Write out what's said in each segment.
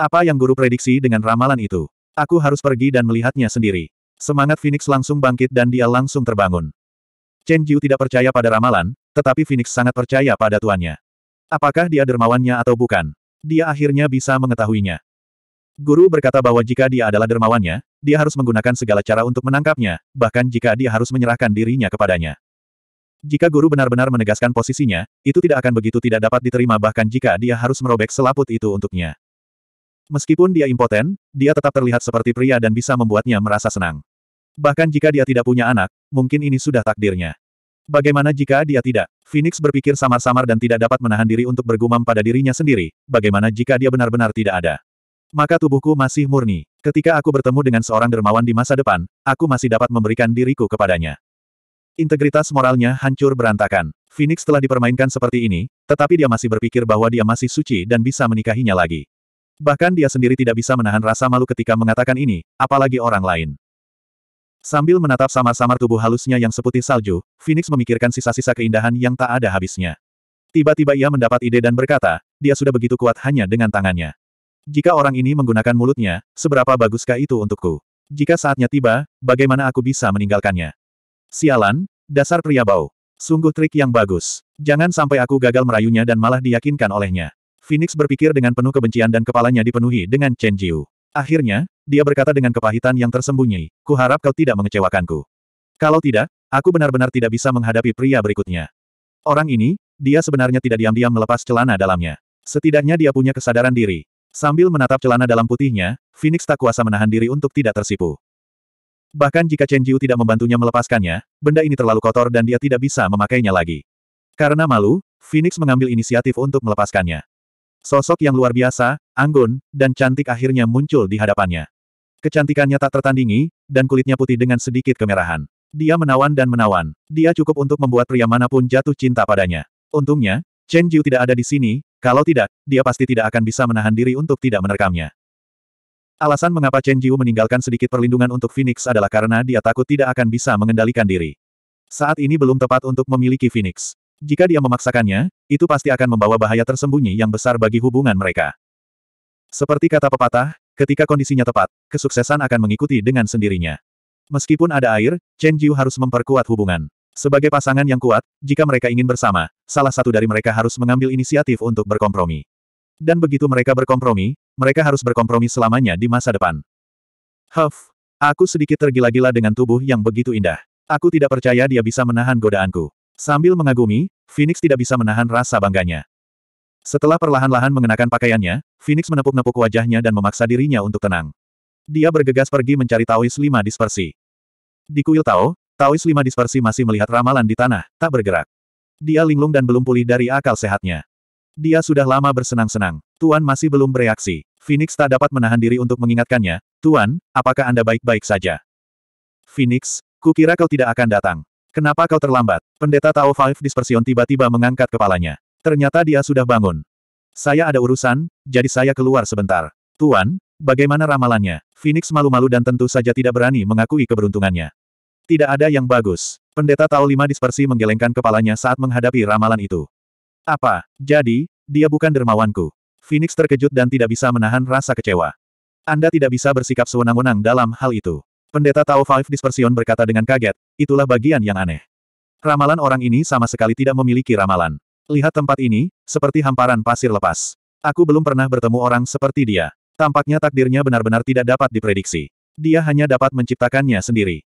Apa yang guru prediksi dengan ramalan itu? Aku harus pergi dan melihatnya sendiri. Semangat Phoenix langsung bangkit dan dia langsung terbangun. Chen Jiu tidak percaya pada ramalan, tetapi Phoenix sangat percaya pada tuannya. Apakah dia dermawannya atau bukan? Dia akhirnya bisa mengetahuinya. Guru berkata bahwa jika dia adalah dermawannya, dia harus menggunakan segala cara untuk menangkapnya, bahkan jika dia harus menyerahkan dirinya kepadanya. Jika guru benar-benar menegaskan posisinya, itu tidak akan begitu tidak dapat diterima bahkan jika dia harus merobek selaput itu untuknya. Meskipun dia impoten, dia tetap terlihat seperti pria dan bisa membuatnya merasa senang. Bahkan jika dia tidak punya anak, mungkin ini sudah takdirnya. Bagaimana jika dia tidak? Phoenix berpikir samar-samar dan tidak dapat menahan diri untuk bergumam pada dirinya sendiri, bagaimana jika dia benar-benar tidak ada? Maka tubuhku masih murni. Ketika aku bertemu dengan seorang dermawan di masa depan, aku masih dapat memberikan diriku kepadanya. Integritas moralnya hancur berantakan. Phoenix telah dipermainkan seperti ini, tetapi dia masih berpikir bahwa dia masih suci dan bisa menikahinya lagi. Bahkan dia sendiri tidak bisa menahan rasa malu ketika mengatakan ini, apalagi orang lain. Sambil menatap samar-samar tubuh halusnya yang seputih salju, Phoenix memikirkan sisa-sisa keindahan yang tak ada habisnya. Tiba-tiba ia mendapat ide dan berkata, dia sudah begitu kuat hanya dengan tangannya. Jika orang ini menggunakan mulutnya, seberapa baguskah itu untukku? Jika saatnya tiba, bagaimana aku bisa meninggalkannya? Sialan, dasar pria bau. Sungguh trik yang bagus. Jangan sampai aku gagal merayunya dan malah diyakinkan olehnya. Phoenix berpikir dengan penuh kebencian dan kepalanya dipenuhi dengan Chen Jiu. Akhirnya, dia berkata dengan kepahitan yang tersembunyi, kuharap kau tidak mengecewakanku. Kalau tidak, aku benar-benar tidak bisa menghadapi pria berikutnya. Orang ini, dia sebenarnya tidak diam-diam melepas celana dalamnya. Setidaknya dia punya kesadaran diri. Sambil menatap celana dalam putihnya, Phoenix tak kuasa menahan diri untuk tidak tersipu. Bahkan jika Chen Jiu tidak membantunya melepaskannya, benda ini terlalu kotor dan dia tidak bisa memakainya lagi. Karena malu, Phoenix mengambil inisiatif untuk melepaskannya. Sosok yang luar biasa, anggun, dan cantik akhirnya muncul di hadapannya. Kecantikannya tak tertandingi, dan kulitnya putih dengan sedikit kemerahan. Dia menawan dan menawan. Dia cukup untuk membuat pria manapun jatuh cinta padanya. Untungnya, Chen Jiu tidak ada di sini, kalau tidak, dia pasti tidak akan bisa menahan diri untuk tidak menerkamnya. Alasan mengapa Chen Jiu meninggalkan sedikit perlindungan untuk Phoenix adalah karena dia takut tidak akan bisa mengendalikan diri. Saat ini belum tepat untuk memiliki Phoenix. Jika dia memaksakannya, itu pasti akan membawa bahaya tersembunyi yang besar bagi hubungan mereka. Seperti kata pepatah, ketika kondisinya tepat, kesuksesan akan mengikuti dengan sendirinya. Meskipun ada air, Chen Jiu harus memperkuat hubungan. Sebagai pasangan yang kuat, jika mereka ingin bersama, salah satu dari mereka harus mengambil inisiatif untuk berkompromi. Dan begitu mereka berkompromi, mereka harus berkompromi selamanya di masa depan. Huff, aku sedikit tergila-gila dengan tubuh yang begitu indah. Aku tidak percaya dia bisa menahan godaanku. Sambil mengagumi, Phoenix tidak bisa menahan rasa bangganya. Setelah perlahan-lahan mengenakan pakaiannya, Phoenix menepuk-nepuk wajahnya dan memaksa dirinya untuk tenang. Dia bergegas pergi mencari Taois lima dispersi. Di kuil Tao, Taois lima dispersi masih melihat ramalan di tanah, tak bergerak. Dia linglung dan belum pulih dari akal sehatnya. Dia sudah lama bersenang-senang. Tuan masih belum bereaksi. Phoenix tak dapat menahan diri untuk mengingatkannya. Tuan, apakah Anda baik-baik saja? Phoenix, kukira kau tidak akan datang. Kenapa kau terlambat? Pendeta Tao Five Dispersion tiba-tiba mengangkat kepalanya. Ternyata dia sudah bangun. Saya ada urusan, jadi saya keluar sebentar. Tuan, bagaimana ramalannya? Phoenix malu-malu dan tentu saja tidak berani mengakui keberuntungannya. Tidak ada yang bagus. Pendeta Tao Lima Dispersi menggelengkan kepalanya saat menghadapi ramalan itu. Apa? Jadi, dia bukan dermawanku. Phoenix terkejut dan tidak bisa menahan rasa kecewa. Anda tidak bisa bersikap sewenang-wenang dalam hal itu. Pendeta Tao Five Dispersion berkata dengan kaget, itulah bagian yang aneh. Ramalan orang ini sama sekali tidak memiliki ramalan. Lihat tempat ini, seperti hamparan pasir lepas. Aku belum pernah bertemu orang seperti dia. Tampaknya takdirnya benar-benar tidak dapat diprediksi. Dia hanya dapat menciptakannya sendiri.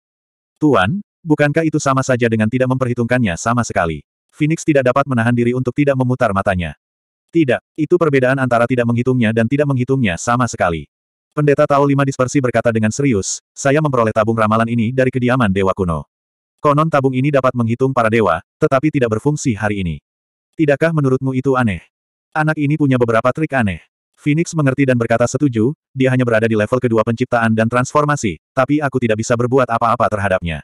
Tuan, bukankah itu sama saja dengan tidak memperhitungkannya sama sekali? Phoenix tidak dapat menahan diri untuk tidak memutar matanya. Tidak, itu perbedaan antara tidak menghitungnya dan tidak menghitungnya sama sekali. Pendeta Tao Lima Dispersi berkata dengan serius, saya memperoleh tabung ramalan ini dari kediaman dewa kuno. Konon tabung ini dapat menghitung para dewa, tetapi tidak berfungsi hari ini. Tidakkah menurutmu itu aneh? Anak ini punya beberapa trik aneh. Phoenix mengerti dan berkata setuju, dia hanya berada di level kedua penciptaan dan transformasi, tapi aku tidak bisa berbuat apa-apa terhadapnya.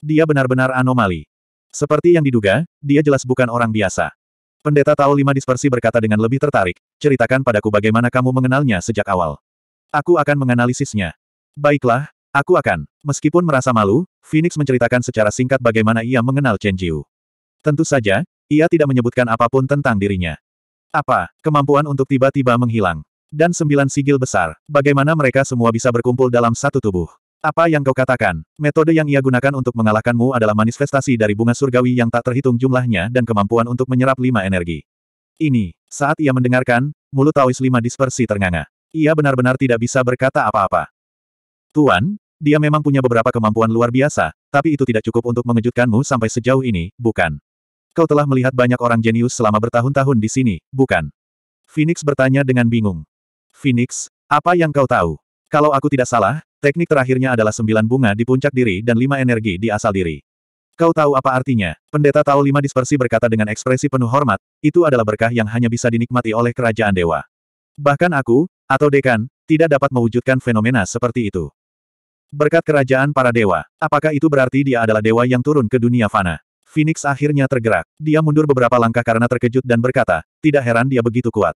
Dia benar-benar anomali. Seperti yang diduga, dia jelas bukan orang biasa. Pendeta Tao Lima Dispersi berkata dengan lebih tertarik, ceritakan padaku bagaimana kamu mengenalnya sejak awal. Aku akan menganalisisnya. Baiklah, aku akan. Meskipun merasa malu, Phoenix menceritakan secara singkat bagaimana ia mengenal Chen Jiu. Tentu saja, ia tidak menyebutkan apapun tentang dirinya. Apa, kemampuan untuk tiba-tiba menghilang. Dan sembilan sigil besar, bagaimana mereka semua bisa berkumpul dalam satu tubuh. Apa yang kau katakan? Metode yang ia gunakan untuk mengalahkanmu adalah manifestasi dari bunga surgawi yang tak terhitung jumlahnya dan kemampuan untuk menyerap lima energi. Ini, saat ia mendengarkan, mulut Taois lima dispersi ternganga. Ia benar-benar tidak bisa berkata apa-apa. Tuan, dia memang punya beberapa kemampuan luar biasa, tapi itu tidak cukup untuk mengejutkanmu sampai sejauh ini, bukan? Kau telah melihat banyak orang jenius selama bertahun-tahun di sini, bukan? Phoenix bertanya dengan bingung. Phoenix, apa yang kau tahu? Kalau aku tidak salah, teknik terakhirnya adalah sembilan bunga di puncak diri dan lima energi di asal diri. Kau tahu apa artinya? Pendeta Tao Lima Dispersi berkata dengan ekspresi penuh hormat, itu adalah berkah yang hanya bisa dinikmati oleh kerajaan dewa. Bahkan aku, atau dekan, tidak dapat mewujudkan fenomena seperti itu. Berkat kerajaan para dewa, apakah itu berarti dia adalah dewa yang turun ke dunia fana? Phoenix akhirnya tergerak. Dia mundur beberapa langkah karena terkejut dan berkata, tidak heran dia begitu kuat.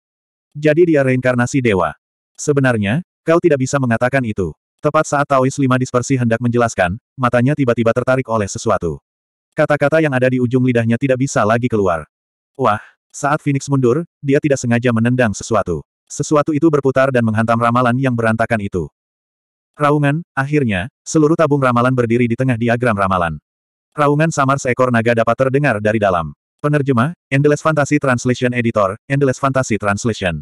Jadi dia reinkarnasi dewa. Sebenarnya, kau tidak bisa mengatakan itu. Tepat saat Taois lima dispersi hendak menjelaskan, matanya tiba-tiba tertarik oleh sesuatu. Kata-kata yang ada di ujung lidahnya tidak bisa lagi keluar. Wah, saat Phoenix mundur, dia tidak sengaja menendang sesuatu. Sesuatu itu berputar dan menghantam ramalan yang berantakan itu. Raungan, akhirnya, seluruh tabung ramalan berdiri di tengah diagram ramalan. Raungan samar seekor naga dapat terdengar dari dalam. Penerjemah, Endless Fantasy Translation Editor, Endless Fantasy Translation.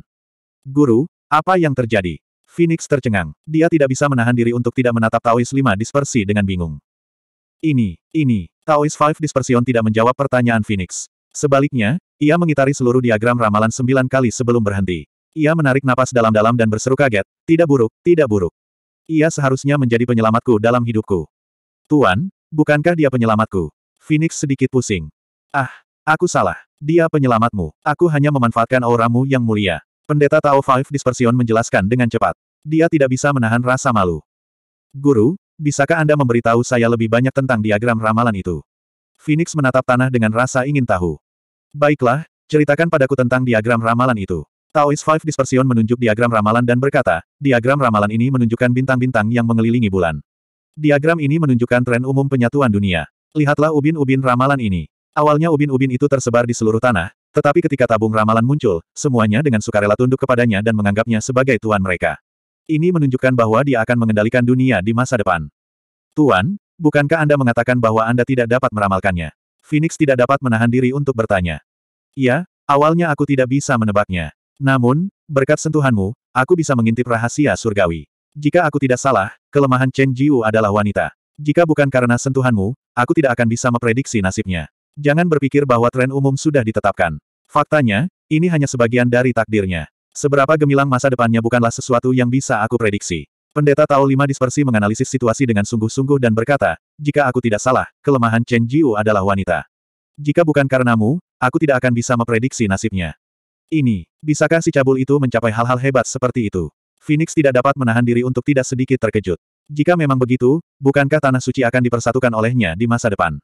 Guru, apa yang terjadi? Phoenix tercengang. Dia tidak bisa menahan diri untuk tidak menatap Taois 5 dispersi dengan bingung. Ini, ini, Taois 5 dispersion tidak menjawab pertanyaan Phoenix. Sebaliknya, ia mengitari seluruh diagram ramalan sembilan kali sebelum berhenti. Ia menarik napas dalam-dalam dan berseru kaget, tidak buruk, tidak buruk. Ia seharusnya menjadi penyelamatku dalam hidupku. Tuan, bukankah dia penyelamatku? Phoenix sedikit pusing. Ah, aku salah. Dia penyelamatmu. Aku hanya memanfaatkan auramu yang mulia. Pendeta Tao Five Dispersion menjelaskan dengan cepat. Dia tidak bisa menahan rasa malu. Guru, bisakah Anda memberitahu saya lebih banyak tentang diagram ramalan itu? Phoenix menatap tanah dengan rasa ingin tahu. Baiklah, ceritakan padaku tentang diagram ramalan itu. Taois Five Dispersion menunjuk diagram ramalan dan berkata, diagram ramalan ini menunjukkan bintang-bintang yang mengelilingi bulan. Diagram ini menunjukkan tren umum penyatuan dunia. Lihatlah ubin-ubin ramalan ini. Awalnya ubin-ubin itu tersebar di seluruh tanah, tetapi ketika tabung ramalan muncul, semuanya dengan sukarela tunduk kepadanya dan menganggapnya sebagai tuan mereka. Ini menunjukkan bahwa dia akan mengendalikan dunia di masa depan. Tuan, bukankah Anda mengatakan bahwa Anda tidak dapat meramalkannya? Phoenix tidak dapat menahan diri untuk bertanya. Iya, awalnya aku tidak bisa menebaknya. Namun, berkat sentuhanmu, aku bisa mengintip rahasia surgawi. Jika aku tidak salah, kelemahan Chen Jiu adalah wanita. Jika bukan karena sentuhanmu, aku tidak akan bisa memprediksi nasibnya. Jangan berpikir bahwa tren umum sudah ditetapkan. Faktanya, ini hanya sebagian dari takdirnya. Seberapa gemilang masa depannya bukanlah sesuatu yang bisa aku prediksi. Pendeta Tao Lima Dispersi menganalisis situasi dengan sungguh-sungguh dan berkata, jika aku tidak salah, kelemahan Chen Jiu adalah wanita. Jika bukan karenamu, aku tidak akan bisa memprediksi nasibnya. Ini, bisakah si cabul itu mencapai hal-hal hebat seperti itu? Phoenix tidak dapat menahan diri untuk tidak sedikit terkejut. Jika memang begitu, bukankah Tanah Suci akan dipersatukan olehnya di masa depan?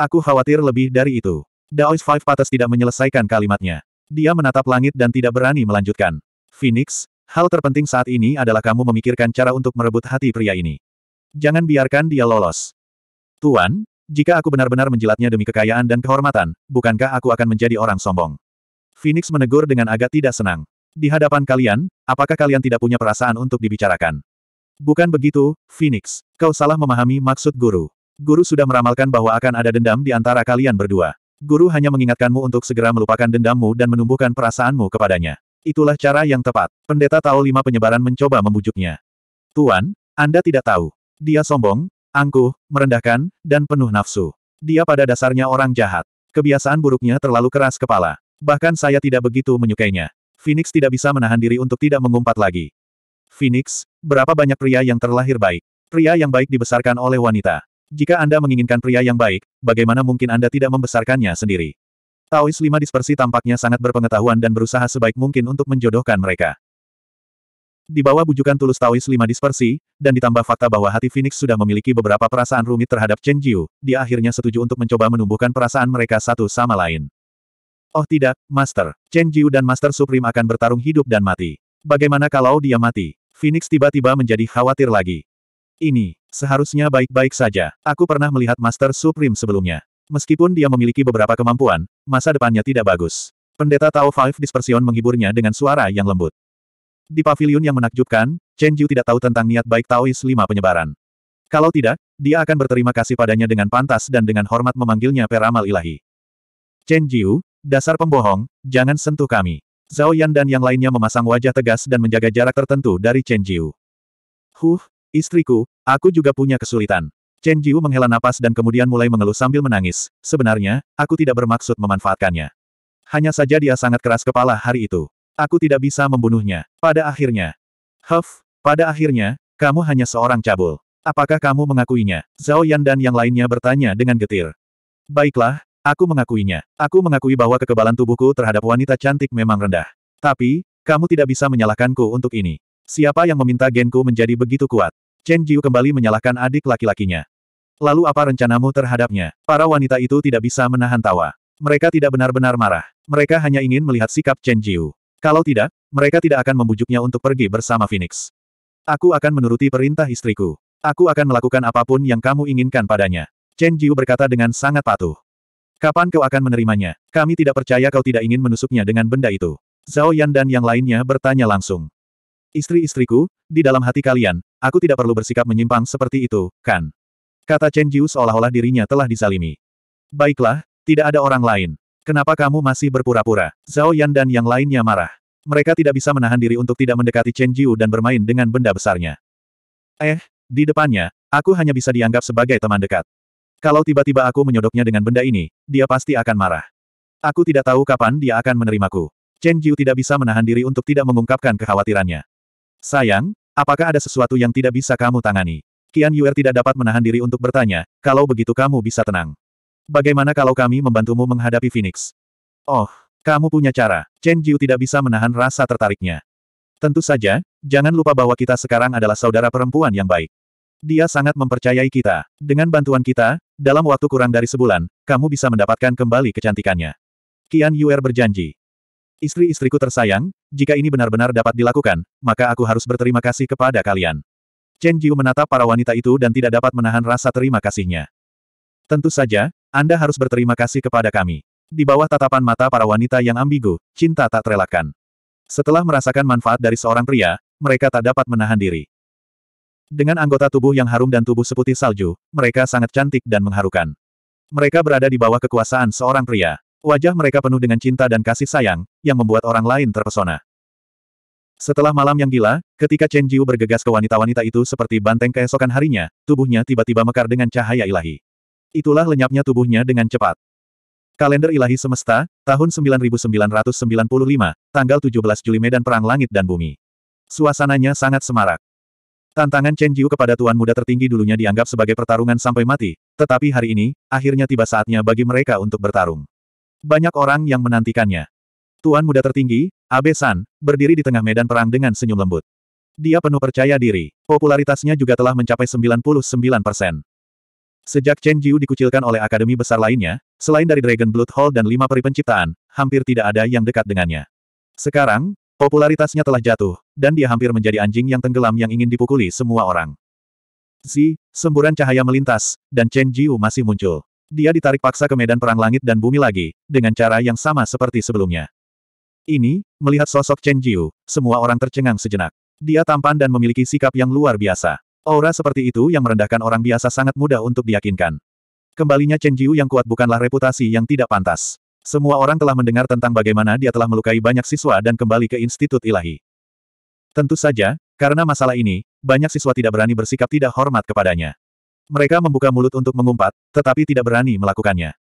Aku khawatir lebih dari itu. Daois Five patas tidak menyelesaikan kalimatnya. Dia menatap langit dan tidak berani melanjutkan. Phoenix, hal terpenting saat ini adalah kamu memikirkan cara untuk merebut hati pria ini. Jangan biarkan dia lolos. Tuan, jika aku benar-benar menjilatnya demi kekayaan dan kehormatan, bukankah aku akan menjadi orang sombong? Phoenix menegur dengan agak tidak senang. Di hadapan kalian, apakah kalian tidak punya perasaan untuk dibicarakan? Bukan begitu, Phoenix. Kau salah memahami maksud guru. Guru sudah meramalkan bahwa akan ada dendam di antara kalian berdua. Guru hanya mengingatkanmu untuk segera melupakan dendammu dan menumbuhkan perasaanmu kepadanya. Itulah cara yang tepat. Pendeta Tao Lima Penyebaran mencoba membujuknya. Tuan, Anda tidak tahu. Dia sombong, angkuh, merendahkan, dan penuh nafsu. Dia pada dasarnya orang jahat. Kebiasaan buruknya terlalu keras kepala. Bahkan saya tidak begitu menyukainya. Phoenix tidak bisa menahan diri untuk tidak mengumpat lagi. Phoenix, berapa banyak pria yang terlahir baik? Pria yang baik dibesarkan oleh wanita. Jika Anda menginginkan pria yang baik, bagaimana mungkin Anda tidak membesarkannya sendiri? Taois lima dispersi tampaknya sangat berpengetahuan dan berusaha sebaik mungkin untuk menjodohkan mereka. Di bawah bujukan tulus Taois lima dispersi, dan ditambah fakta bahwa hati Phoenix sudah memiliki beberapa perasaan rumit terhadap Chen Jiu, dia akhirnya setuju untuk mencoba menumbuhkan perasaan mereka satu sama lain. Oh tidak, Master. Chen Jiu dan Master Supreme akan bertarung hidup dan mati. Bagaimana kalau dia mati? Phoenix tiba-tiba menjadi khawatir lagi. Ini, seharusnya baik-baik saja. Aku pernah melihat Master Supreme sebelumnya. Meskipun dia memiliki beberapa kemampuan, masa depannya tidak bagus. Pendeta Tao Five Dispersion menghiburnya dengan suara yang lembut. Di pavilion yang menakjubkan, Chen Jiu tidak tahu tentang niat baik Taois lima penyebaran. Kalau tidak, dia akan berterima kasih padanya dengan pantas dan dengan hormat memanggilnya peramal ilahi. Chen Jiu, Dasar pembohong, jangan sentuh kami. Zhao Yan dan yang lainnya memasang wajah tegas dan menjaga jarak tertentu dari Chen Jiu. Huh, istriku, aku juga punya kesulitan. Chen Jiu menghela napas dan kemudian mulai mengeluh sambil menangis. Sebenarnya, aku tidak bermaksud memanfaatkannya. Hanya saja dia sangat keras kepala hari itu. Aku tidak bisa membunuhnya. Pada akhirnya. Huff, pada akhirnya, kamu hanya seorang cabul. Apakah kamu mengakuinya? Zhao Yan dan yang lainnya bertanya dengan getir. Baiklah, Aku mengakuinya. Aku mengakui bahwa kekebalan tubuhku terhadap wanita cantik memang rendah. Tapi, kamu tidak bisa menyalahkanku untuk ini. Siapa yang meminta genku menjadi begitu kuat? Chen Jiu kembali menyalahkan adik laki-lakinya. Lalu apa rencanamu terhadapnya? Para wanita itu tidak bisa menahan tawa. Mereka tidak benar-benar marah. Mereka hanya ingin melihat sikap Chen Jiu. Kalau tidak, mereka tidak akan membujuknya untuk pergi bersama Phoenix. Aku akan menuruti perintah istriku. Aku akan melakukan apapun yang kamu inginkan padanya. Chen Jiu berkata dengan sangat patuh. Kapan kau akan menerimanya? Kami tidak percaya kau tidak ingin menusuknya dengan benda itu. Zhao Yan dan yang lainnya bertanya langsung. Istri-istriku, di dalam hati kalian, aku tidak perlu bersikap menyimpang seperti itu, kan? Kata Chen Jiu seolah-olah dirinya telah dizalimi. Baiklah, tidak ada orang lain. Kenapa kamu masih berpura-pura? Zhao Yan dan yang lainnya marah. Mereka tidak bisa menahan diri untuk tidak mendekati Chen Jiu dan bermain dengan benda besarnya. Eh, di depannya, aku hanya bisa dianggap sebagai teman dekat. Kalau tiba-tiba aku menyodoknya dengan benda ini, dia pasti akan marah. Aku tidak tahu kapan dia akan menerimaku. Chen Jiu tidak bisa menahan diri untuk tidak mengungkapkan kekhawatirannya. Sayang, apakah ada sesuatu yang tidak bisa kamu tangani? Qian Yuer tidak dapat menahan diri untuk bertanya, kalau begitu kamu bisa tenang. Bagaimana kalau kami membantumu menghadapi Phoenix? Oh, kamu punya cara. Chen Jiu tidak bisa menahan rasa tertariknya. Tentu saja, jangan lupa bahwa kita sekarang adalah saudara perempuan yang baik. Dia sangat mempercayai kita. Dengan bantuan kita, dalam waktu kurang dari sebulan, kamu bisa mendapatkan kembali kecantikannya. Qian Yuer berjanji. Istri-istriku tersayang, jika ini benar-benar dapat dilakukan, maka aku harus berterima kasih kepada kalian. Chen Jiu menatap para wanita itu dan tidak dapat menahan rasa terima kasihnya. Tentu saja, Anda harus berterima kasih kepada kami. Di bawah tatapan mata para wanita yang ambigu, cinta tak terelakkan. Setelah merasakan manfaat dari seorang pria, mereka tak dapat menahan diri. Dengan anggota tubuh yang harum dan tubuh seputih salju, mereka sangat cantik dan mengharukan. Mereka berada di bawah kekuasaan seorang pria. Wajah mereka penuh dengan cinta dan kasih sayang, yang membuat orang lain terpesona. Setelah malam yang gila, ketika Chen Jiu bergegas ke wanita-wanita itu seperti banteng keesokan harinya, tubuhnya tiba-tiba mekar dengan cahaya ilahi. Itulah lenyapnya tubuhnya dengan cepat. Kalender ilahi semesta, tahun 9995, tanggal 17 Juli Medan Perang Langit dan Bumi. Suasananya sangat semarak. Tantangan Chen Jiu kepada tuan muda tertinggi dulunya dianggap sebagai pertarungan sampai mati, tetapi hari ini, akhirnya tiba saatnya bagi mereka untuk bertarung. Banyak orang yang menantikannya. Tuan muda tertinggi, Abe San, berdiri di tengah medan perang dengan senyum lembut. Dia penuh percaya diri, popularitasnya juga telah mencapai 99 persen. Sejak Chen Jiu dikucilkan oleh akademi besar lainnya, selain dari Dragon Blood Hall dan lima peri penciptaan, hampir tidak ada yang dekat dengannya. Sekarang, popularitasnya telah jatuh, dan dia hampir menjadi anjing yang tenggelam yang ingin dipukuli semua orang. Si semburan cahaya melintas, dan Chen Jiu masih muncul. Dia ditarik paksa ke medan perang langit dan bumi lagi, dengan cara yang sama seperti sebelumnya. Ini, melihat sosok Chen Jiu, semua orang tercengang sejenak. Dia tampan dan memiliki sikap yang luar biasa. Aura seperti itu yang merendahkan orang biasa sangat mudah untuk diyakinkan. Kembalinya Chen Jiu yang kuat bukanlah reputasi yang tidak pantas. Semua orang telah mendengar tentang bagaimana dia telah melukai banyak siswa dan kembali ke Institut Ilahi. Tentu saja, karena masalah ini, banyak siswa tidak berani bersikap tidak hormat kepadanya. Mereka membuka mulut untuk mengumpat, tetapi tidak berani melakukannya.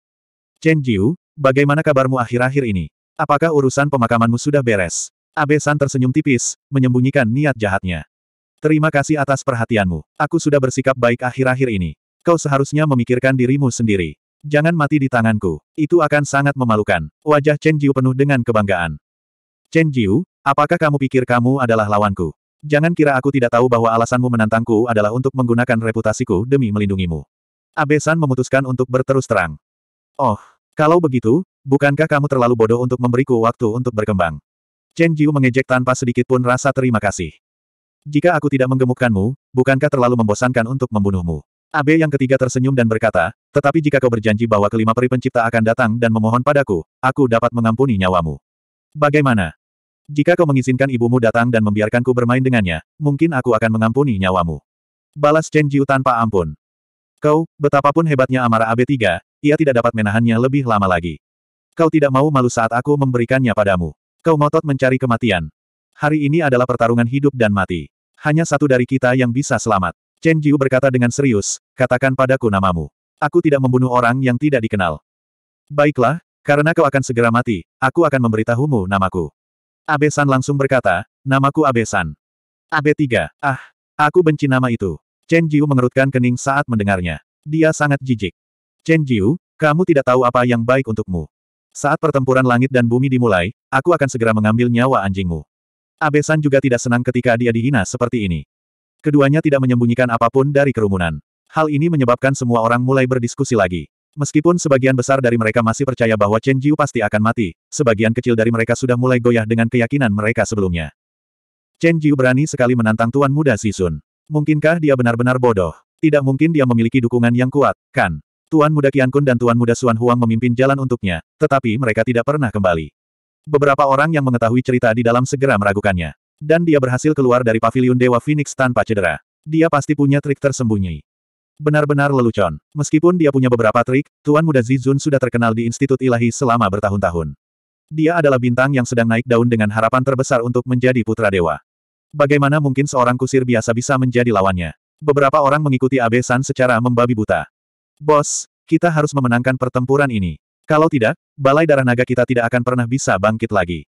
Chen Jiu, bagaimana kabarmu akhir-akhir ini? Apakah urusan pemakamanmu sudah beres? Abe San tersenyum tipis, menyembunyikan niat jahatnya. Terima kasih atas perhatianmu. Aku sudah bersikap baik akhir-akhir ini. Kau seharusnya memikirkan dirimu sendiri. Jangan mati di tanganku. Itu akan sangat memalukan. Wajah Chen Jiu penuh dengan kebanggaan. Chen Jiu, Apakah kamu pikir kamu adalah lawanku? Jangan kira aku tidak tahu bahwa alasanmu menantangku adalah untuk menggunakan reputasiku demi melindungimu. Abe-san memutuskan untuk berterus terang. Oh, kalau begitu, bukankah kamu terlalu bodoh untuk memberiku waktu untuk berkembang? Chen Jiu mengejek tanpa sedikit pun rasa terima kasih. Jika aku tidak menggemukkanmu, bukankah terlalu membosankan untuk membunuhmu? Abe yang ketiga tersenyum dan berkata, tetapi jika kau berjanji bahwa kelima peri pencipta akan datang dan memohon padaku, aku dapat mengampuni nyawamu. Bagaimana? Jika kau mengizinkan ibumu datang dan membiarkanku bermain dengannya, mungkin aku akan mengampuni nyawamu. Balas Chen Jiu tanpa ampun. Kau, betapapun hebatnya amarah AB3, ia tidak dapat menahannya lebih lama lagi. Kau tidak mau malu saat aku memberikannya padamu. Kau ngotot mencari kematian. Hari ini adalah pertarungan hidup dan mati. Hanya satu dari kita yang bisa selamat. Chen Jiu berkata dengan serius, katakan padaku namamu. Aku tidak membunuh orang yang tidak dikenal. Baiklah, karena kau akan segera mati, aku akan memberitahumu namaku. Abesan langsung berkata, namaku abe tiga. ah, aku benci nama itu. Chen Jiu mengerutkan kening saat mendengarnya. Dia sangat jijik. Chen Jiu, kamu tidak tahu apa yang baik untukmu. Saat pertempuran langit dan bumi dimulai, aku akan segera mengambil nyawa anjingmu. Abesan juga tidak senang ketika dia dihina seperti ini. Keduanya tidak menyembunyikan apapun dari kerumunan. Hal ini menyebabkan semua orang mulai berdiskusi lagi. Meskipun sebagian besar dari mereka masih percaya bahwa Chen Jiu pasti akan mati, sebagian kecil dari mereka sudah mulai goyah dengan keyakinan mereka sebelumnya. Chen Jiu berani sekali menantang Tuan Muda Sisun. Mungkinkah dia benar-benar bodoh? Tidak mungkin dia memiliki dukungan yang kuat, kan? Tuan Muda Kun dan Tuan Muda Xuan Huang memimpin jalan untuknya, tetapi mereka tidak pernah kembali. Beberapa orang yang mengetahui cerita di dalam segera meragukannya. Dan dia berhasil keluar dari paviliun Dewa Phoenix tanpa cedera. Dia pasti punya trik tersembunyi. Benar-benar lelucon. Meskipun dia punya beberapa trik, Tuan Muda Zizun sudah terkenal di Institut Ilahi selama bertahun-tahun. Dia adalah bintang yang sedang naik daun dengan harapan terbesar untuk menjadi putra dewa. Bagaimana mungkin seorang kusir biasa bisa menjadi lawannya? Beberapa orang mengikuti Abesan secara membabi buta. Bos, kita harus memenangkan pertempuran ini. Kalau tidak, balai darah naga kita tidak akan pernah bisa bangkit lagi.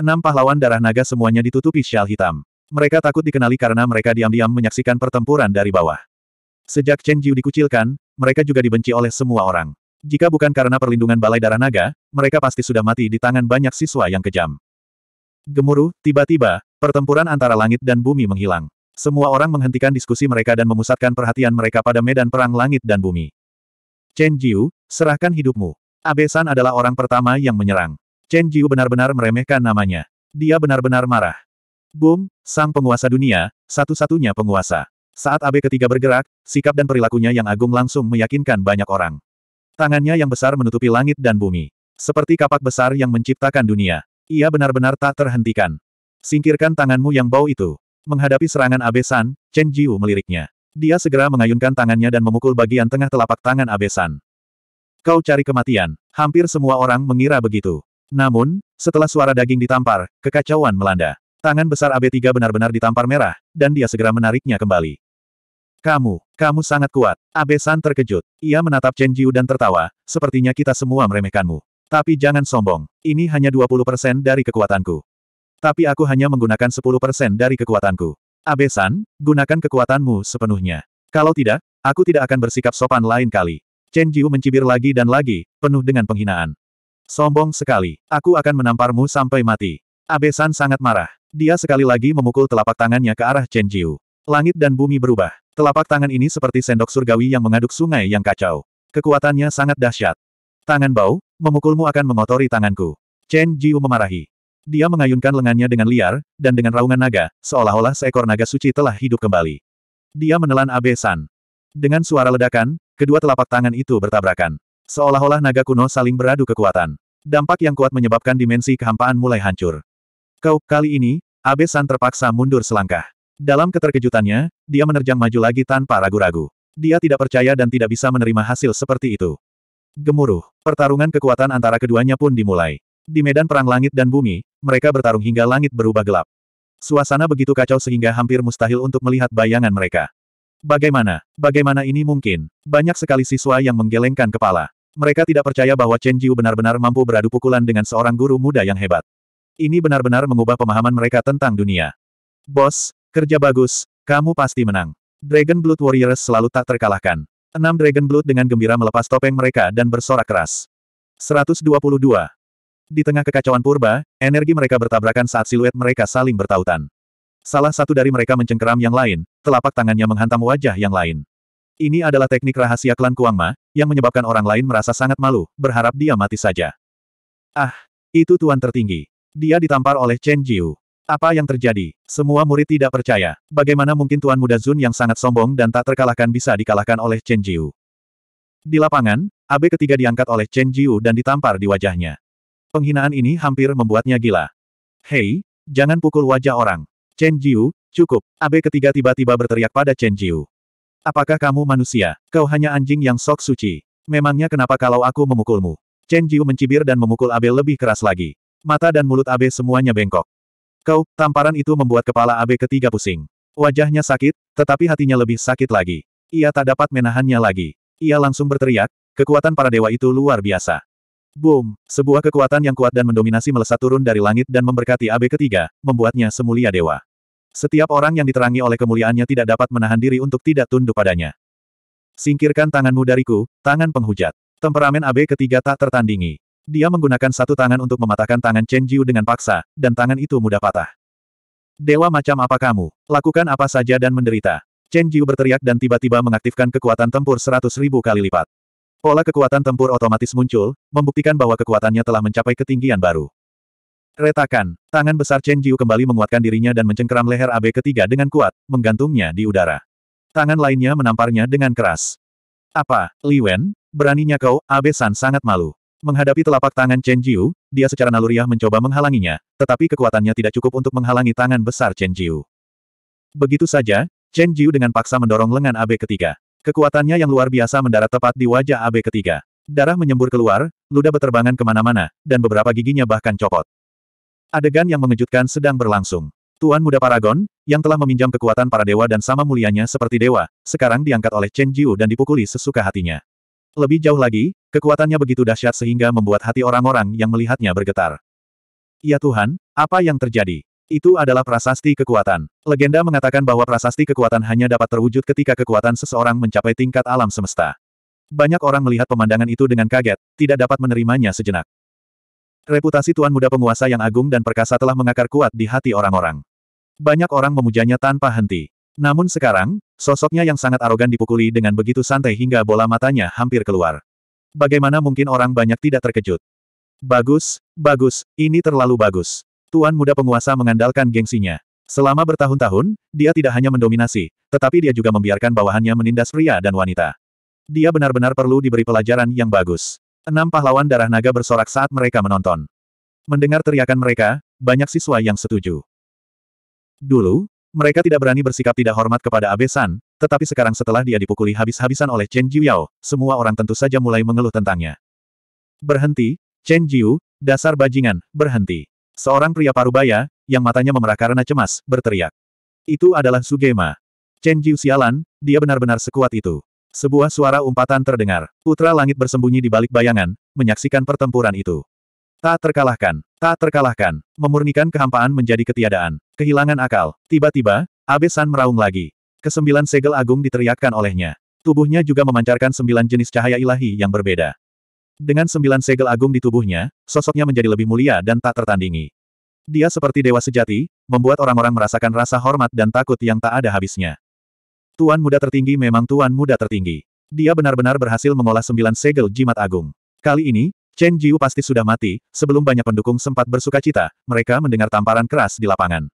Enam pahlawan darah naga semuanya ditutupi syal hitam. Mereka takut dikenali karena mereka diam-diam menyaksikan pertempuran dari bawah. Sejak Chen Jiu dikucilkan, mereka juga dibenci oleh semua orang. Jika bukan karena perlindungan Balai Darah Naga, mereka pasti sudah mati di tangan banyak siswa yang kejam. Gemuruh, tiba-tiba, pertempuran antara langit dan bumi menghilang. Semua orang menghentikan diskusi mereka dan memusatkan perhatian mereka pada medan perang langit dan bumi. Chen Jiu, serahkan hidupmu. Abe San adalah orang pertama yang menyerang. Chen Jiu benar-benar meremehkan namanya. Dia benar-benar marah. Boom, sang penguasa dunia, satu-satunya penguasa. Saat AB ketiga bergerak, sikap dan perilakunya yang agung langsung meyakinkan banyak orang. Tangannya yang besar menutupi langit dan bumi. Seperti kapak besar yang menciptakan dunia. Ia benar-benar tak terhentikan. Singkirkan tanganmu yang bau itu. Menghadapi serangan Abe San, Chen Jiu meliriknya. Dia segera mengayunkan tangannya dan memukul bagian tengah telapak tangan Abe San. Kau cari kematian. Hampir semua orang mengira begitu. Namun, setelah suara daging ditampar, kekacauan melanda. Tangan besar AB3 benar-benar ditampar merah, dan dia segera menariknya kembali. Kamu, kamu sangat kuat. AB San terkejut. Ia menatap Chen Jiu dan tertawa, sepertinya kita semua meremehkanmu. Tapi jangan sombong. Ini hanya 20% dari kekuatanku. Tapi aku hanya menggunakan 10% dari kekuatanku. AB San, gunakan kekuatanmu sepenuhnya. Kalau tidak, aku tidak akan bersikap sopan lain kali. Chen Jiu mencibir lagi dan lagi, penuh dengan penghinaan. Sombong sekali. Aku akan menamparmu sampai mati. Abesan sangat marah. Dia sekali lagi memukul telapak tangannya ke arah Chen Jiu. Langit dan bumi berubah. Telapak tangan ini seperti sendok surgawi yang mengaduk sungai yang kacau. Kekuatannya sangat dahsyat. Tangan bau, memukulmu akan mengotori tanganku. Chen Jiu memarahi. Dia mengayunkan lengannya dengan liar, dan dengan raungan naga, seolah-olah seekor naga suci telah hidup kembali. Dia menelan Abesan. Dengan suara ledakan, kedua telapak tangan itu bertabrakan. Seolah-olah naga kuno saling beradu kekuatan. Dampak yang kuat menyebabkan dimensi kehampaan mulai hancur. Kau, kali ini, Abe San terpaksa mundur selangkah. Dalam keterkejutannya, dia menerjang maju lagi tanpa ragu-ragu. Dia tidak percaya dan tidak bisa menerima hasil seperti itu. Gemuruh, pertarungan kekuatan antara keduanya pun dimulai. Di medan perang langit dan bumi, mereka bertarung hingga langit berubah gelap. Suasana begitu kacau sehingga hampir mustahil untuk melihat bayangan mereka. Bagaimana? Bagaimana ini mungkin? Banyak sekali siswa yang menggelengkan kepala. Mereka tidak percaya bahwa Chen Jiu benar-benar mampu beradu pukulan dengan seorang guru muda yang hebat. Ini benar-benar mengubah pemahaman mereka tentang dunia. Bos, kerja bagus, kamu pasti menang. Dragon Blood Warriors selalu tak terkalahkan. Enam Dragon Blood dengan gembira melepas topeng mereka dan bersorak keras. 122. Di tengah kekacauan purba, energi mereka bertabrakan saat siluet mereka saling bertautan. Salah satu dari mereka mencengkeram yang lain, telapak tangannya menghantam wajah yang lain. Ini adalah teknik rahasia klan Kuangma, yang menyebabkan orang lain merasa sangat malu, berharap dia mati saja. Ah, itu tuan tertinggi. Dia ditampar oleh Chen Jiu. Apa yang terjadi? Semua murid tidak percaya. Bagaimana mungkin Tuan Muda Zun yang sangat sombong dan tak terkalahkan bisa dikalahkan oleh Chen Jiu? Di lapangan, Abe ketiga diangkat oleh Chen Jiu dan ditampar di wajahnya. Penghinaan ini hampir membuatnya gila. Hei, jangan pukul wajah orang. Chen Jiu, cukup. Abe ketiga tiba-tiba berteriak pada Chen Jiu. Apakah kamu manusia? Kau hanya anjing yang sok suci. Memangnya kenapa kalau aku memukulmu? Chen Jiu mencibir dan memukul Abel lebih keras lagi. Mata dan mulut Abe semuanya bengkok. Kau, tamparan itu membuat kepala Abe ketiga pusing. Wajahnya sakit, tetapi hatinya lebih sakit lagi. Ia tak dapat menahannya lagi. Ia langsung berteriak, kekuatan para dewa itu luar biasa. Boom! Sebuah kekuatan yang kuat dan mendominasi melesat turun dari langit dan memberkati Abe ketiga, membuatnya semulia dewa. Setiap orang yang diterangi oleh kemuliaannya tidak dapat menahan diri untuk tidak tunduk padanya. Singkirkan tanganmu dariku, tangan penghujat. Temperamen Abe ketiga tak tertandingi. Dia menggunakan satu tangan untuk mematahkan tangan Chen Jiu dengan paksa, dan tangan itu mudah patah. Dewa macam apa kamu? Lakukan apa saja dan menderita. Chen Jiu berteriak dan tiba-tiba mengaktifkan kekuatan tempur seratus ribu kali lipat. Pola kekuatan tempur otomatis muncul, membuktikan bahwa kekuatannya telah mencapai ketinggian baru. Retakan, tangan besar Chen Jiu kembali menguatkan dirinya dan mencengkeram leher AB ketiga dengan kuat, menggantungnya di udara. Tangan lainnya menamparnya dengan keras. Apa, Li Wen? Beraninya kau, AB San sangat malu. Menghadapi telapak tangan Chen Jiu, dia secara naluriah mencoba menghalanginya, tetapi kekuatannya tidak cukup untuk menghalangi tangan besar Chen Jiu. Begitu saja, Chen Jiu dengan paksa mendorong lengan AB ketiga. Kekuatannya yang luar biasa mendarat tepat di wajah AB ketiga. Darah menyembur keluar, ludah berterbangan kemana-mana, dan beberapa giginya bahkan copot. Adegan yang mengejutkan sedang berlangsung. Tuan muda Paragon, yang telah meminjam kekuatan para dewa dan sama mulianya seperti dewa, sekarang diangkat oleh Chen Jiu dan dipukuli sesuka hatinya. Lebih jauh lagi, kekuatannya begitu dahsyat sehingga membuat hati orang-orang yang melihatnya bergetar. Ya Tuhan, apa yang terjadi? Itu adalah prasasti kekuatan. Legenda mengatakan bahwa prasasti kekuatan hanya dapat terwujud ketika kekuatan seseorang mencapai tingkat alam semesta. Banyak orang melihat pemandangan itu dengan kaget, tidak dapat menerimanya sejenak. Reputasi Tuan Muda Penguasa yang agung dan perkasa telah mengakar kuat di hati orang-orang. Banyak orang memujanya tanpa henti. Namun sekarang, sosoknya yang sangat arogan dipukuli dengan begitu santai hingga bola matanya hampir keluar. Bagaimana mungkin orang banyak tidak terkejut? Bagus, bagus, ini terlalu bagus. Tuan muda penguasa mengandalkan gengsinya. Selama bertahun-tahun, dia tidak hanya mendominasi, tetapi dia juga membiarkan bawahannya menindas pria dan wanita. Dia benar-benar perlu diberi pelajaran yang bagus. Enam pahlawan darah naga bersorak saat mereka menonton. Mendengar teriakan mereka, banyak siswa yang setuju. Dulu, mereka tidak berani bersikap tidak hormat kepada Abe San, tetapi sekarang setelah dia dipukuli habis-habisan oleh Chen Jiuyao, semua orang tentu saja mulai mengeluh tentangnya. Berhenti, Chen Jiu, dasar bajingan, berhenti. Seorang pria parubaya, yang matanya memerah karena cemas, berteriak. Itu adalah Sugema. Chen Jiu sialan, dia benar-benar sekuat itu. Sebuah suara umpatan terdengar. Putra langit bersembunyi di balik bayangan, menyaksikan pertempuran itu. Tak terkalahkan, tak terkalahkan, memurnikan kehampaan menjadi ketiadaan, kehilangan akal. Tiba-tiba, Abe San meraung lagi. Kesembilan segel agung diteriakkan olehnya. Tubuhnya juga memancarkan sembilan jenis cahaya ilahi yang berbeda. Dengan sembilan segel agung di tubuhnya, sosoknya menjadi lebih mulia dan tak tertandingi. Dia seperti dewa sejati, membuat orang-orang merasakan rasa hormat dan takut yang tak ada habisnya. Tuan muda tertinggi memang tuan muda tertinggi. Dia benar-benar berhasil mengolah sembilan segel jimat agung. Kali ini, Chen Jiu pasti sudah mati, sebelum banyak pendukung sempat bersuka cita, mereka mendengar tamparan keras di lapangan.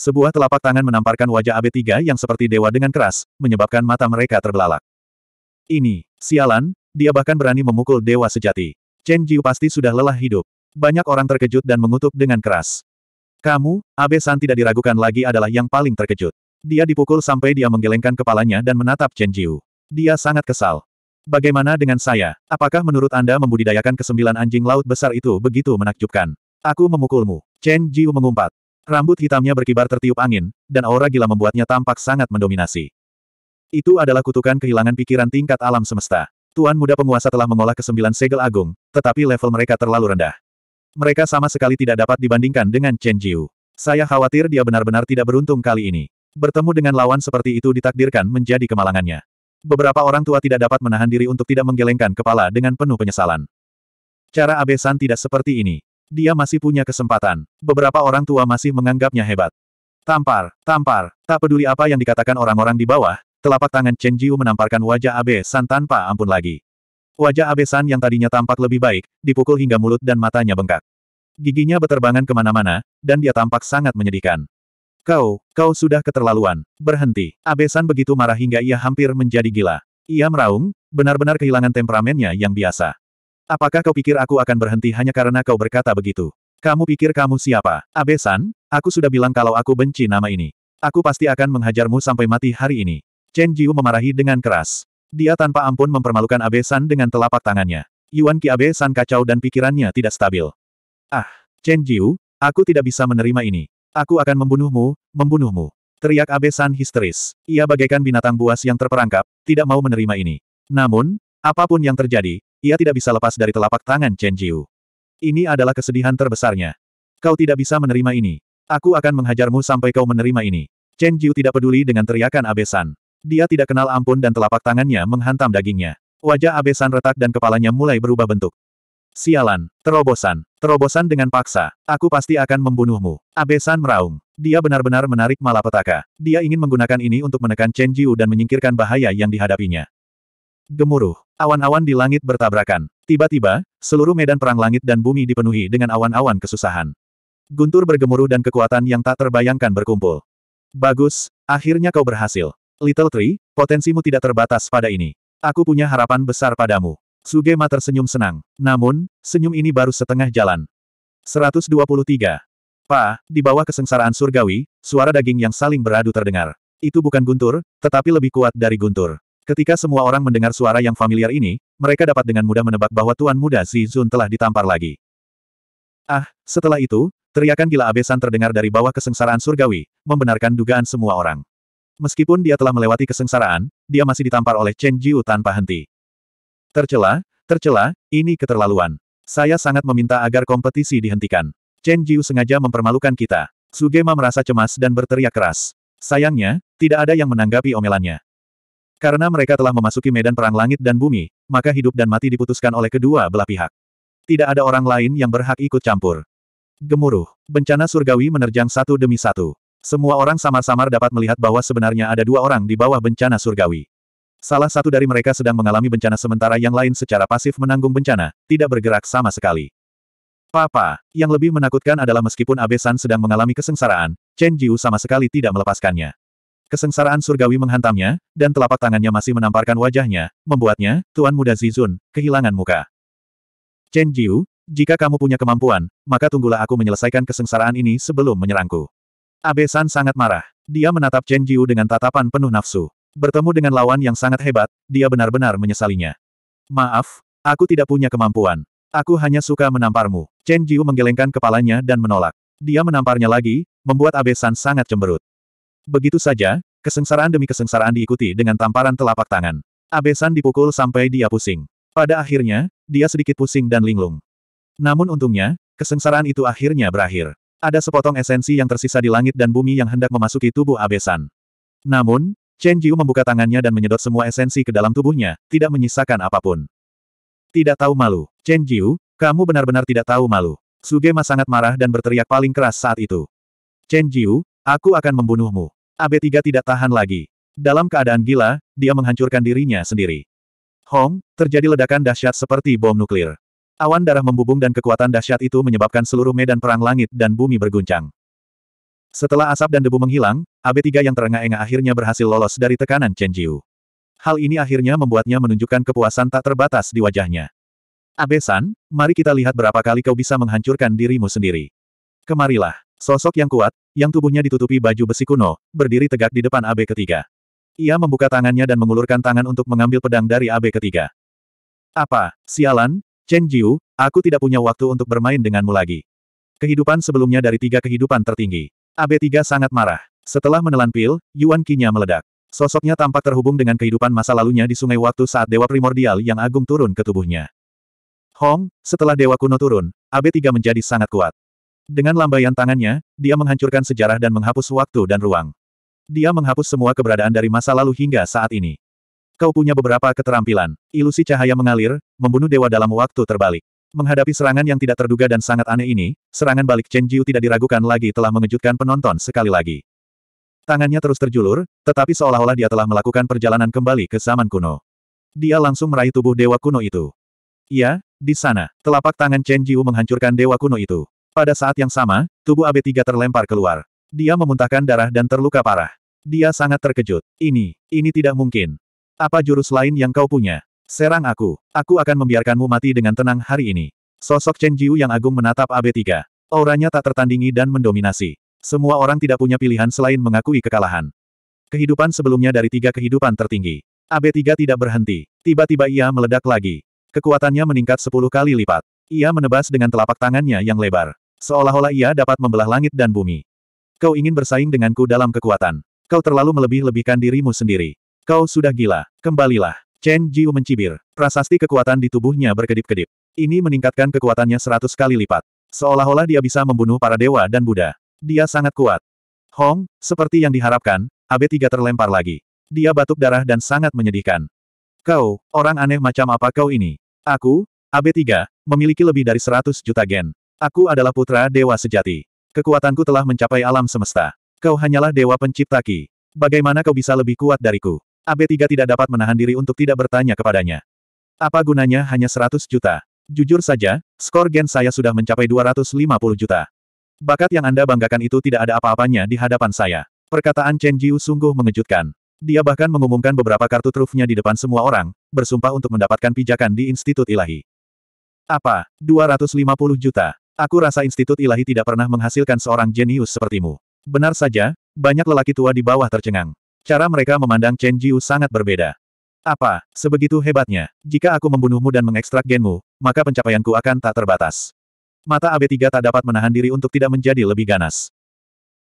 Sebuah telapak tangan menamparkan wajah AB3 yang seperti dewa dengan keras, menyebabkan mata mereka terbelalak. Ini, sialan, dia bahkan berani memukul dewa sejati. Chen Jiu pasti sudah lelah hidup. Banyak orang terkejut dan mengutuk dengan keras. Kamu, ab San tidak diragukan lagi adalah yang paling terkejut. Dia dipukul sampai dia menggelengkan kepalanya dan menatap Chen Jiu. Dia sangat kesal. Bagaimana dengan saya? Apakah menurut Anda membudidayakan kesembilan anjing laut besar itu begitu menakjubkan? Aku memukulmu. Chen Jiu mengumpat. Rambut hitamnya berkibar tertiup angin, dan aura gila membuatnya tampak sangat mendominasi. Itu adalah kutukan kehilangan pikiran tingkat alam semesta. Tuan muda penguasa telah mengolah kesembilan segel agung, tetapi level mereka terlalu rendah. Mereka sama sekali tidak dapat dibandingkan dengan Chen Jiu. Saya khawatir dia benar-benar tidak beruntung kali ini. Bertemu dengan lawan seperti itu ditakdirkan menjadi kemalangannya. Beberapa orang tua tidak dapat menahan diri untuk tidak menggelengkan kepala dengan penuh penyesalan. Cara Abesan tidak seperti ini. Dia masih punya kesempatan. Beberapa orang tua masih menganggapnya hebat. Tampar, tampar, tak peduli apa yang dikatakan orang-orang di bawah, telapak tangan Chen Jiu menamparkan wajah Abe-san tanpa ampun lagi. Wajah Abe-san yang tadinya tampak lebih baik, dipukul hingga mulut dan matanya bengkak. Giginya beterbangan kemana-mana, dan dia tampak sangat menyedihkan. Kau, kau sudah keterlaluan. Berhenti. Abesan begitu marah hingga ia hampir menjadi gila. Ia meraung, benar-benar kehilangan temperamennya yang biasa. Apakah kau pikir aku akan berhenti hanya karena kau berkata begitu? Kamu pikir kamu siapa? Abesan, aku sudah bilang kalau aku benci nama ini. Aku pasti akan menghajarmu sampai mati hari ini. Chen Jiu memarahi dengan keras. Dia tanpa ampun mempermalukan Abesan dengan telapak tangannya. Yuan Qi Abesan kacau dan pikirannya tidak stabil. Ah, Chen Jiu, aku tidak bisa menerima ini. Aku akan membunuhmu, membunuhmu. Teriak Abe San histeris. Ia bagaikan binatang buas yang terperangkap, tidak mau menerima ini. Namun, apapun yang terjadi, ia tidak bisa lepas dari telapak tangan Chen Jiu. Ini adalah kesedihan terbesarnya. Kau tidak bisa menerima ini. Aku akan menghajarmu sampai kau menerima ini. Chen Jiu tidak peduli dengan teriakan Abe San. Dia tidak kenal ampun dan telapak tangannya menghantam dagingnya. Wajah Abe San retak dan kepalanya mulai berubah bentuk. Sialan, terobosan, terobosan dengan paksa, aku pasti akan membunuhmu. Abesan meraung. Dia benar-benar menarik malapetaka. Dia ingin menggunakan ini untuk menekan Chen Jiu dan menyingkirkan bahaya yang dihadapinya. Gemuruh, awan-awan di langit bertabrakan. Tiba-tiba, seluruh medan perang langit dan bumi dipenuhi dengan awan-awan kesusahan. Guntur bergemuruh dan kekuatan yang tak terbayangkan berkumpul. Bagus, akhirnya kau berhasil. Little Tree, potensimu tidak terbatas pada ini. Aku punya harapan besar padamu. Sugema tersenyum senang. Namun, senyum ini baru setengah jalan. 123. Pa, di bawah kesengsaraan surgawi, suara daging yang saling beradu terdengar. Itu bukan guntur, tetapi lebih kuat dari guntur. Ketika semua orang mendengar suara yang familiar ini, mereka dapat dengan mudah menebak bahwa Tuan Muda Zi Zizun telah ditampar lagi. Ah, setelah itu, teriakan gila abesan terdengar dari bawah kesengsaraan surgawi, membenarkan dugaan semua orang. Meskipun dia telah melewati kesengsaraan, dia masih ditampar oleh Chen Jiu tanpa henti. Tercela, tercela, ini keterlaluan. Saya sangat meminta agar kompetisi dihentikan. Chen Jiu sengaja mempermalukan kita. Sugema merasa cemas dan berteriak keras. Sayangnya, tidak ada yang menanggapi omelannya. Karena mereka telah memasuki medan perang langit dan bumi, maka hidup dan mati diputuskan oleh kedua belah pihak. Tidak ada orang lain yang berhak ikut campur. Gemuruh, bencana surgawi menerjang satu demi satu. Semua orang samar-samar dapat melihat bahwa sebenarnya ada dua orang di bawah bencana surgawi. Salah satu dari mereka sedang mengalami bencana sementara yang lain secara pasif menanggung bencana, tidak bergerak sama sekali. Papa, yang lebih menakutkan adalah meskipun Abesan sedang mengalami kesengsaraan, Chen Jiu sama sekali tidak melepaskannya. Kesengsaraan surgawi menghantamnya, dan telapak tangannya masih menamparkan wajahnya, membuatnya, Tuan Muda Zizun, kehilangan muka. Chen Jiu, jika kamu punya kemampuan, maka tunggulah aku menyelesaikan kesengsaraan ini sebelum menyerangku. Abesan sangat marah. Dia menatap Chen Jiu dengan tatapan penuh nafsu. Bertemu dengan lawan yang sangat hebat, dia benar-benar menyesalinya. Maaf, aku tidak punya kemampuan. Aku hanya suka menamparmu. Chen Jiu menggelengkan kepalanya dan menolak. Dia menamparnya lagi, membuat Abe San sangat cemberut. Begitu saja, kesengsaraan demi kesengsaraan diikuti dengan tamparan telapak tangan. Abe San dipukul sampai dia pusing. Pada akhirnya, dia sedikit pusing dan linglung. Namun untungnya, kesengsaraan itu akhirnya berakhir. Ada sepotong esensi yang tersisa di langit dan bumi yang hendak memasuki tubuh Abe San. Namun, Chen Jiu membuka tangannya dan menyedot semua esensi ke dalam tubuhnya, tidak menyisakan apapun. Tidak tahu malu. Chen Jiu, kamu benar-benar tidak tahu malu. Sugema sangat marah dan berteriak paling keras saat itu. Chen Jiu, aku akan membunuhmu. AB3 tidak tahan lagi. Dalam keadaan gila, dia menghancurkan dirinya sendiri. Hong, terjadi ledakan dahsyat seperti bom nuklir. Awan darah membubung dan kekuatan dahsyat itu menyebabkan seluruh medan perang langit dan bumi berguncang. Setelah asap dan debu menghilang, AB3 yang terengah-engah akhirnya berhasil lolos dari tekanan Chen Jiu. Hal ini akhirnya membuatnya menunjukkan kepuasan tak terbatas di wajahnya. Abe-san, mari kita lihat berapa kali kau bisa menghancurkan dirimu sendiri. Kemarilah, sosok yang kuat, yang tubuhnya ditutupi baju besi kuno, berdiri tegak di depan AB ketiga. Ia membuka tangannya dan mengulurkan tangan untuk mengambil pedang dari AB ketiga. Apa, sialan, Chen Jiu, aku tidak punya waktu untuk bermain denganmu lagi. Kehidupan sebelumnya dari tiga kehidupan tertinggi. AB3 sangat marah. Setelah menelan pil, Yuan Qinya meledak. Sosoknya tampak terhubung dengan kehidupan masa lalunya di sungai waktu saat dewa primordial yang agung turun ke tubuhnya. Hong, setelah dewa kuno turun, AB3 menjadi sangat kuat. Dengan lambaian tangannya, dia menghancurkan sejarah dan menghapus waktu dan ruang. Dia menghapus semua keberadaan dari masa lalu hingga saat ini. Kau punya beberapa keterampilan. Ilusi cahaya mengalir, membunuh dewa dalam waktu terbalik. Menghadapi serangan yang tidak terduga dan sangat aneh ini, serangan balik Chen Jiu tidak diragukan lagi telah mengejutkan penonton sekali lagi. Tangannya terus terjulur, tetapi seolah-olah dia telah melakukan perjalanan kembali ke zaman kuno. Dia langsung meraih tubuh dewa kuno itu. Iya, di sana, telapak tangan Chen Jiu menghancurkan dewa kuno itu. Pada saat yang sama, tubuh AB3 terlempar keluar. Dia memuntahkan darah dan terluka parah. Dia sangat terkejut. Ini, ini tidak mungkin. Apa jurus lain yang kau punya? Serang aku. Aku akan membiarkanmu mati dengan tenang hari ini. Sosok Chen Jiu yang agung menatap AB3. Auranya tak tertandingi dan mendominasi. Semua orang tidak punya pilihan selain mengakui kekalahan. Kehidupan sebelumnya dari tiga kehidupan tertinggi. AB3 tidak berhenti. Tiba-tiba ia meledak lagi. Kekuatannya meningkat sepuluh kali lipat. Ia menebas dengan telapak tangannya yang lebar. Seolah-olah ia dapat membelah langit dan bumi. Kau ingin bersaing denganku dalam kekuatan. Kau terlalu melebih-lebihkan dirimu sendiri. Kau sudah gila. Kembalilah. Chen Jiu mencibir. Prasasti kekuatan di tubuhnya berkedip-kedip. Ini meningkatkan kekuatannya seratus kali lipat. Seolah-olah dia bisa membunuh para dewa dan Buddha. Dia sangat kuat. Hong, seperti yang diharapkan, AB3 terlempar lagi. Dia batuk darah dan sangat menyedihkan. Kau, orang aneh macam apa kau ini? Aku, AB3, memiliki lebih dari seratus juta gen. Aku adalah putra dewa sejati. Kekuatanku telah mencapai alam semesta. Kau hanyalah dewa pencipta Ki. Bagaimana kau bisa lebih kuat dariku? AB3 tidak dapat menahan diri untuk tidak bertanya kepadanya. Apa gunanya hanya 100 juta? Jujur saja, skor gen saya sudah mencapai 250 juta. Bakat yang Anda banggakan itu tidak ada apa-apanya di hadapan saya. Perkataan Chen Jiu sungguh mengejutkan. Dia bahkan mengumumkan beberapa kartu trufnya di depan semua orang, bersumpah untuk mendapatkan pijakan di Institut Ilahi. Apa? 250 juta? Aku rasa Institut Ilahi tidak pernah menghasilkan seorang jenius sepertimu. Benar saja, banyak lelaki tua di bawah tercengang. Cara mereka memandang Chen Jiu sangat berbeda. Apa, sebegitu hebatnya, jika aku membunuhmu dan mengekstrak genmu, maka pencapaianku akan tak terbatas. Mata AB3 tak dapat menahan diri untuk tidak menjadi lebih ganas.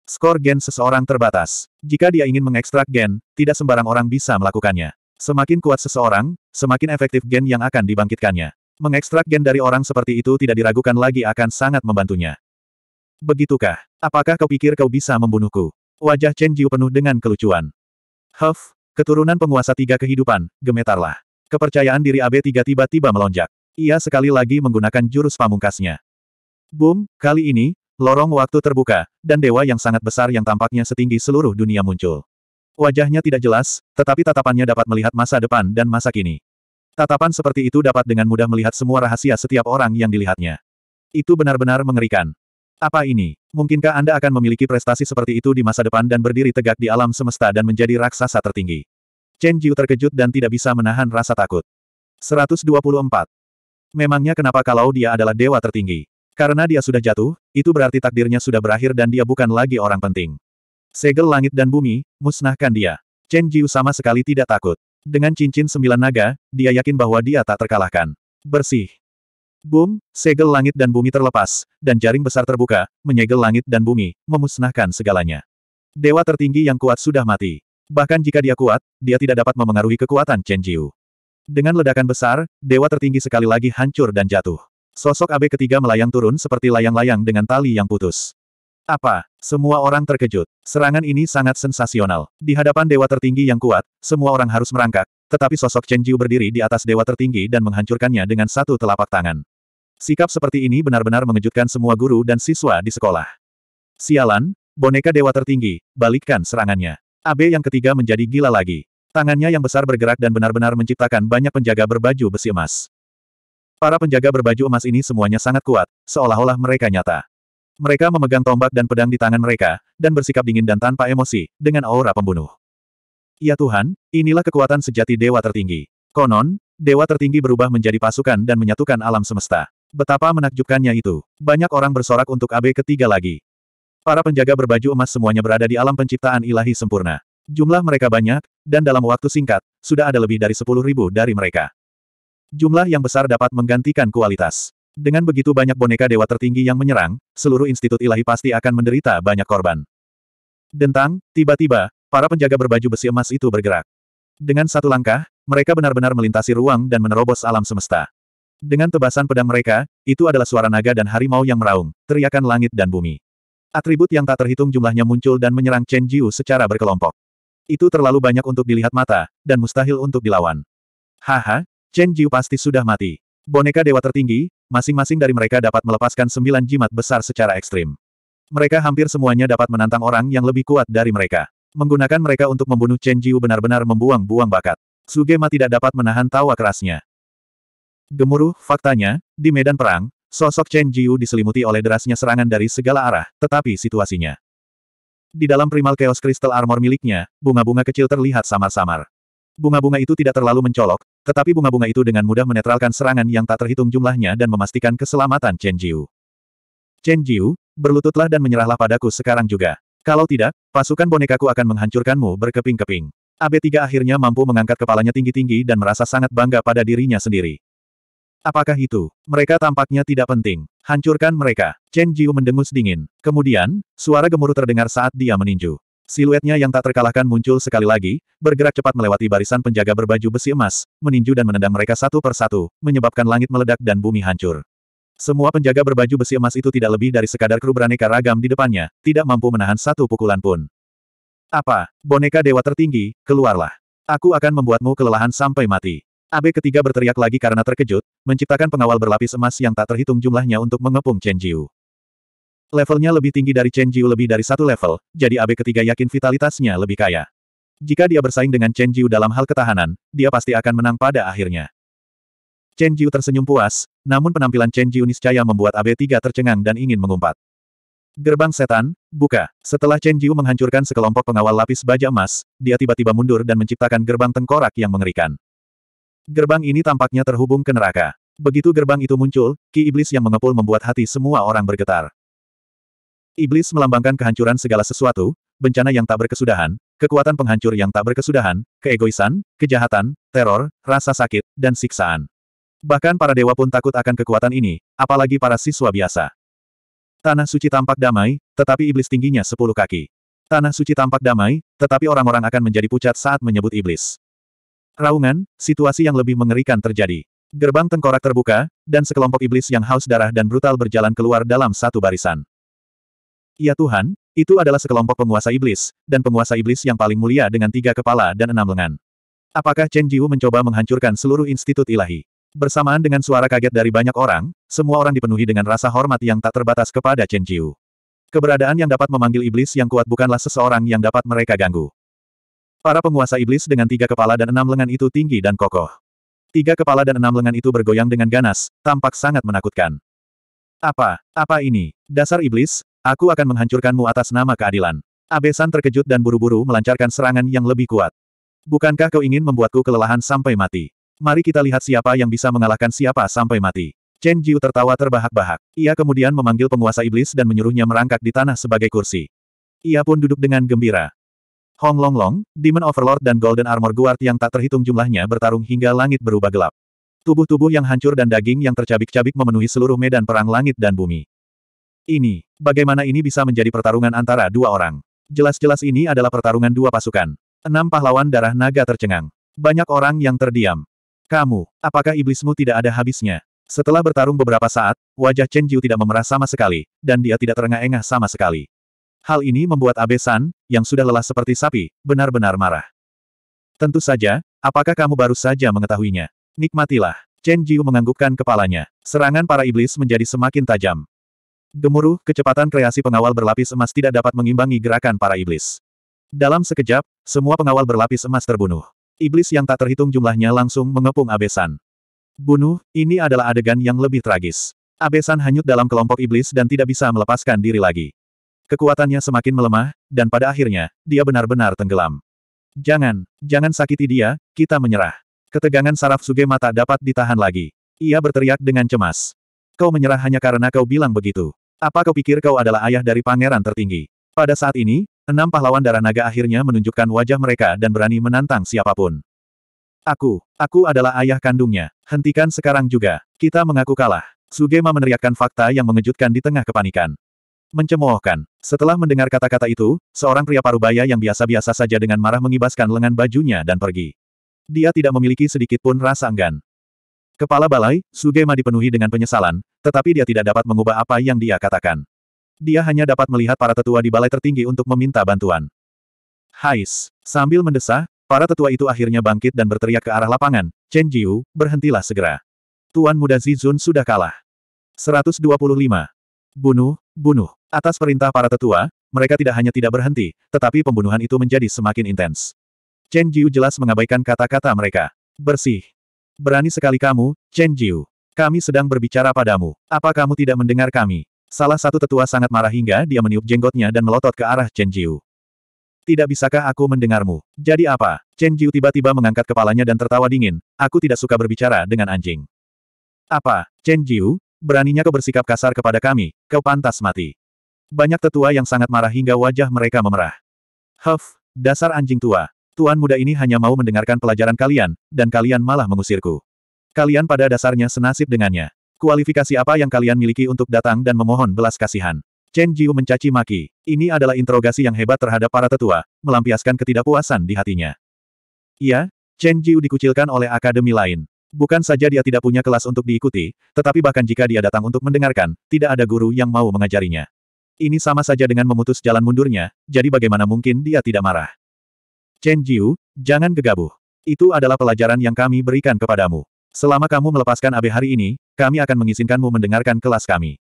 Skor gen seseorang terbatas. Jika dia ingin mengekstrak gen, tidak sembarang orang bisa melakukannya. Semakin kuat seseorang, semakin efektif gen yang akan dibangkitkannya. Mengekstrak gen dari orang seperti itu tidak diragukan lagi akan sangat membantunya. Begitukah? Apakah kau pikir kau bisa membunuhku? Wajah Chen Jiu penuh dengan kelucuan. Huff, keturunan penguasa tiga kehidupan, gemetarlah. Kepercayaan diri AB3 tiba-tiba melonjak. Ia sekali lagi menggunakan jurus pamungkasnya. Boom, kali ini, lorong waktu terbuka, dan dewa yang sangat besar yang tampaknya setinggi seluruh dunia muncul. Wajahnya tidak jelas, tetapi tatapannya dapat melihat masa depan dan masa kini. Tatapan seperti itu dapat dengan mudah melihat semua rahasia setiap orang yang dilihatnya. Itu benar-benar mengerikan. Apa ini? Mungkinkah Anda akan memiliki prestasi seperti itu di masa depan dan berdiri tegak di alam semesta dan menjadi raksasa tertinggi? Chen Jiu terkejut dan tidak bisa menahan rasa takut. 124. Memangnya kenapa kalau dia adalah dewa tertinggi? Karena dia sudah jatuh, itu berarti takdirnya sudah berakhir dan dia bukan lagi orang penting. Segel langit dan bumi, musnahkan dia. Chen Jiu sama sekali tidak takut. Dengan cincin sembilan naga, dia yakin bahwa dia tak terkalahkan. Bersih. Boom, segel langit dan bumi terlepas, dan jaring besar terbuka, menyegel langit dan bumi, memusnahkan segalanya. Dewa tertinggi yang kuat sudah mati. Bahkan jika dia kuat, dia tidak dapat memengaruhi kekuatan Chen Jiu. Dengan ledakan besar, dewa tertinggi sekali lagi hancur dan jatuh. Sosok AB ketiga melayang turun seperti layang-layang dengan tali yang putus. Apa? Semua orang terkejut. Serangan ini sangat sensasional. Di hadapan dewa tertinggi yang kuat, semua orang harus merangkak, tetapi sosok Chen Jiu berdiri di atas dewa tertinggi dan menghancurkannya dengan satu telapak tangan. Sikap seperti ini benar-benar mengejutkan semua guru dan siswa di sekolah. Sialan, boneka dewa tertinggi, balikkan serangannya. Abe yang ketiga menjadi gila lagi. Tangannya yang besar bergerak dan benar-benar menciptakan banyak penjaga berbaju besi emas. Para penjaga berbaju emas ini semuanya sangat kuat, seolah-olah mereka nyata. Mereka memegang tombak dan pedang di tangan mereka, dan bersikap dingin dan tanpa emosi, dengan aura pembunuh. Ya Tuhan, inilah kekuatan sejati dewa tertinggi. Konon, dewa tertinggi berubah menjadi pasukan dan menyatukan alam semesta. Betapa menakjubkannya itu. Banyak orang bersorak untuk AB ketiga lagi. Para penjaga berbaju emas semuanya berada di alam penciptaan ilahi sempurna. Jumlah mereka banyak, dan dalam waktu singkat, sudah ada lebih dari sepuluh ribu dari mereka. Jumlah yang besar dapat menggantikan kualitas. Dengan begitu banyak boneka dewa tertinggi yang menyerang, seluruh institut ilahi pasti akan menderita banyak korban. Dentang, tiba-tiba, para penjaga berbaju besi emas itu bergerak. Dengan satu langkah, mereka benar-benar melintasi ruang dan menerobos alam semesta. Dengan tebasan pedang mereka, itu adalah suara naga dan harimau yang meraung, teriakan langit dan bumi. Atribut yang tak terhitung jumlahnya muncul dan menyerang Chen Jiu secara berkelompok. Itu terlalu banyak untuk dilihat mata, dan mustahil untuk dilawan. Haha, Chen Jiu pasti sudah mati. Boneka dewa tertinggi, masing-masing dari mereka dapat melepaskan sembilan jimat besar secara ekstrim. Mereka hampir semuanya dapat menantang orang yang lebih kuat dari mereka. Menggunakan mereka untuk membunuh Chen Jiu benar-benar membuang-buang bakat. Sugema tidak dapat menahan tawa kerasnya. Gemuruh, faktanya, di medan perang, sosok Chen Jiu diselimuti oleh derasnya serangan dari segala arah, tetapi situasinya. Di dalam primal chaos crystal armor miliknya, bunga-bunga kecil terlihat samar-samar. Bunga-bunga itu tidak terlalu mencolok, tetapi bunga-bunga itu dengan mudah menetralkan serangan yang tak terhitung jumlahnya dan memastikan keselamatan Chen Jiu. Chen Jiu, berlututlah dan menyerahlah padaku sekarang juga. Kalau tidak, pasukan bonekaku akan menghancurkanmu berkeping-keping. AB3 akhirnya mampu mengangkat kepalanya tinggi-tinggi dan merasa sangat bangga pada dirinya sendiri. Apakah itu? Mereka tampaknya tidak penting. Hancurkan mereka. Chen Jiu mendengus dingin. Kemudian, suara gemuruh terdengar saat dia meninju. Siluetnya yang tak terkalahkan muncul sekali lagi, bergerak cepat melewati barisan penjaga berbaju besi emas, meninju dan menendang mereka satu persatu, menyebabkan langit meledak dan bumi hancur. Semua penjaga berbaju besi emas itu tidak lebih dari sekadar kru beraneka ragam di depannya, tidak mampu menahan satu pukulan pun. Apa? Boneka dewa tertinggi, keluarlah. Aku akan membuatmu kelelahan sampai mati. Abe ketiga berteriak lagi karena terkejut, menciptakan pengawal berlapis emas yang tak terhitung jumlahnya untuk mengepung Chen Jiu. Levelnya lebih tinggi dari Chen Jiu lebih dari satu level, jadi AB ketiga yakin vitalitasnya lebih kaya. Jika dia bersaing dengan Chen Jiu dalam hal ketahanan, dia pasti akan menang pada akhirnya. Chen Jiu tersenyum puas, namun penampilan Chen Jiu niscaya membuat AB3 tercengang dan ingin mengumpat. Gerbang setan, buka. Setelah Chen Jiu menghancurkan sekelompok pengawal lapis baja emas, dia tiba-tiba mundur dan menciptakan gerbang tengkorak yang mengerikan. Gerbang ini tampaknya terhubung ke neraka. Begitu gerbang itu muncul, ki iblis yang mengepul membuat hati semua orang bergetar. Iblis melambangkan kehancuran segala sesuatu, bencana yang tak berkesudahan, kekuatan penghancur yang tak berkesudahan, keegoisan, kejahatan, teror, rasa sakit, dan siksaan. Bahkan para dewa pun takut akan kekuatan ini, apalagi para siswa biasa. Tanah suci tampak damai, tetapi iblis tingginya sepuluh kaki. Tanah suci tampak damai, tetapi orang-orang akan menjadi pucat saat menyebut iblis. Raungan, situasi yang lebih mengerikan terjadi. Gerbang tengkorak terbuka, dan sekelompok iblis yang haus darah dan brutal berjalan keluar dalam satu barisan. Ya Tuhan, itu adalah sekelompok penguasa iblis, dan penguasa iblis yang paling mulia dengan tiga kepala dan enam lengan. Apakah Chen Jiu mencoba menghancurkan seluruh institut ilahi? Bersamaan dengan suara kaget dari banyak orang, semua orang dipenuhi dengan rasa hormat yang tak terbatas kepada Chen Jiu. Keberadaan yang dapat memanggil iblis yang kuat bukanlah seseorang yang dapat mereka ganggu. Para penguasa iblis dengan tiga kepala dan enam lengan itu tinggi dan kokoh. Tiga kepala dan enam lengan itu bergoyang dengan ganas, tampak sangat menakutkan. Apa, apa ini? Dasar iblis, aku akan menghancurkanmu atas nama keadilan. Abesan terkejut dan buru-buru melancarkan serangan yang lebih kuat. Bukankah kau ingin membuatku kelelahan sampai mati? Mari kita lihat siapa yang bisa mengalahkan siapa sampai mati. Chen Jiu tertawa terbahak-bahak. Ia kemudian memanggil penguasa iblis dan menyuruhnya merangkak di tanah sebagai kursi. Ia pun duduk dengan gembira. Hong Long Long, Demon Overlord dan Golden Armor Guard yang tak terhitung jumlahnya bertarung hingga langit berubah gelap. Tubuh-tubuh yang hancur dan daging yang tercabik-cabik memenuhi seluruh medan perang langit dan bumi. Ini, bagaimana ini bisa menjadi pertarungan antara dua orang? Jelas-jelas ini adalah pertarungan dua pasukan. Enam pahlawan darah naga tercengang. Banyak orang yang terdiam. Kamu, apakah iblismu tidak ada habisnya? Setelah bertarung beberapa saat, wajah Chen Jiu tidak memerah sama sekali, dan dia tidak terengah-engah sama sekali. Hal ini membuat Abesan, yang sudah lelah seperti sapi, benar-benar marah. Tentu saja, apakah kamu baru saja mengetahuinya? Nikmatilah. Chen Jiu menganggukkan kepalanya. Serangan para iblis menjadi semakin tajam. Gemuruh, kecepatan kreasi pengawal berlapis emas tidak dapat mengimbangi gerakan para iblis. Dalam sekejap, semua pengawal berlapis emas terbunuh. Iblis yang tak terhitung jumlahnya langsung mengepung Abesan. Bunuh, ini adalah adegan yang lebih tragis. Abesan hanyut dalam kelompok iblis dan tidak bisa melepaskan diri lagi. Kekuatannya semakin melemah, dan pada akhirnya, dia benar-benar tenggelam. Jangan, jangan sakiti dia, kita menyerah. Ketegangan saraf Sugema tak dapat ditahan lagi. Ia berteriak dengan cemas. Kau menyerah hanya karena kau bilang begitu. Apa kau pikir kau adalah ayah dari pangeran tertinggi? Pada saat ini, enam pahlawan darah naga akhirnya menunjukkan wajah mereka dan berani menantang siapapun. Aku, aku adalah ayah kandungnya. Hentikan sekarang juga. Kita mengaku kalah. Sugema meneriakkan fakta yang mengejutkan di tengah kepanikan mencemoohkan. Setelah mendengar kata-kata itu, seorang pria parubaya yang biasa-biasa saja dengan marah mengibaskan lengan bajunya dan pergi. Dia tidak memiliki sedikit pun rasa enggan. Kepala balai, Sugema dipenuhi dengan penyesalan, tetapi dia tidak dapat mengubah apa yang dia katakan. Dia hanya dapat melihat para tetua di balai tertinggi untuk meminta bantuan. Hais! Sambil mendesah, para tetua itu akhirnya bangkit dan berteriak ke arah lapangan, Chen Jiu, berhentilah segera. Tuan muda Zizun sudah kalah. 125. Bunuh, bunuh. Atas perintah para tetua, mereka tidak hanya tidak berhenti, tetapi pembunuhan itu menjadi semakin intens. Chen Jiu jelas mengabaikan kata-kata mereka. Bersih. Berani sekali kamu, Chen Jiu. Kami sedang berbicara padamu. Apa kamu tidak mendengar kami? Salah satu tetua sangat marah hingga dia meniup jenggotnya dan melotot ke arah Chen Jiu. Tidak bisakah aku mendengarmu? Jadi apa? Chen Jiu tiba-tiba mengangkat kepalanya dan tertawa dingin. Aku tidak suka berbicara dengan anjing. Apa? Chen Jiu, beraninya kau bersikap kasar kepada kami, kau pantas mati. Banyak tetua yang sangat marah hingga wajah mereka memerah. Huff, dasar anjing tua. Tuan muda ini hanya mau mendengarkan pelajaran kalian, dan kalian malah mengusirku. Kalian pada dasarnya senasib dengannya. Kualifikasi apa yang kalian miliki untuk datang dan memohon belas kasihan? Chen Jiu mencaci maki. Ini adalah interogasi yang hebat terhadap para tetua, melampiaskan ketidakpuasan di hatinya. Iya, Chen Jiu dikucilkan oleh akademi lain. Bukan saja dia tidak punya kelas untuk diikuti, tetapi bahkan jika dia datang untuk mendengarkan, tidak ada guru yang mau mengajarinya. Ini sama saja dengan memutus jalan mundurnya, jadi bagaimana mungkin dia tidak marah? Chen Jiu, jangan gegabah. Itu adalah pelajaran yang kami berikan kepadamu. Selama kamu melepaskan Abe hari ini, kami akan mengizinkanmu mendengarkan kelas kami.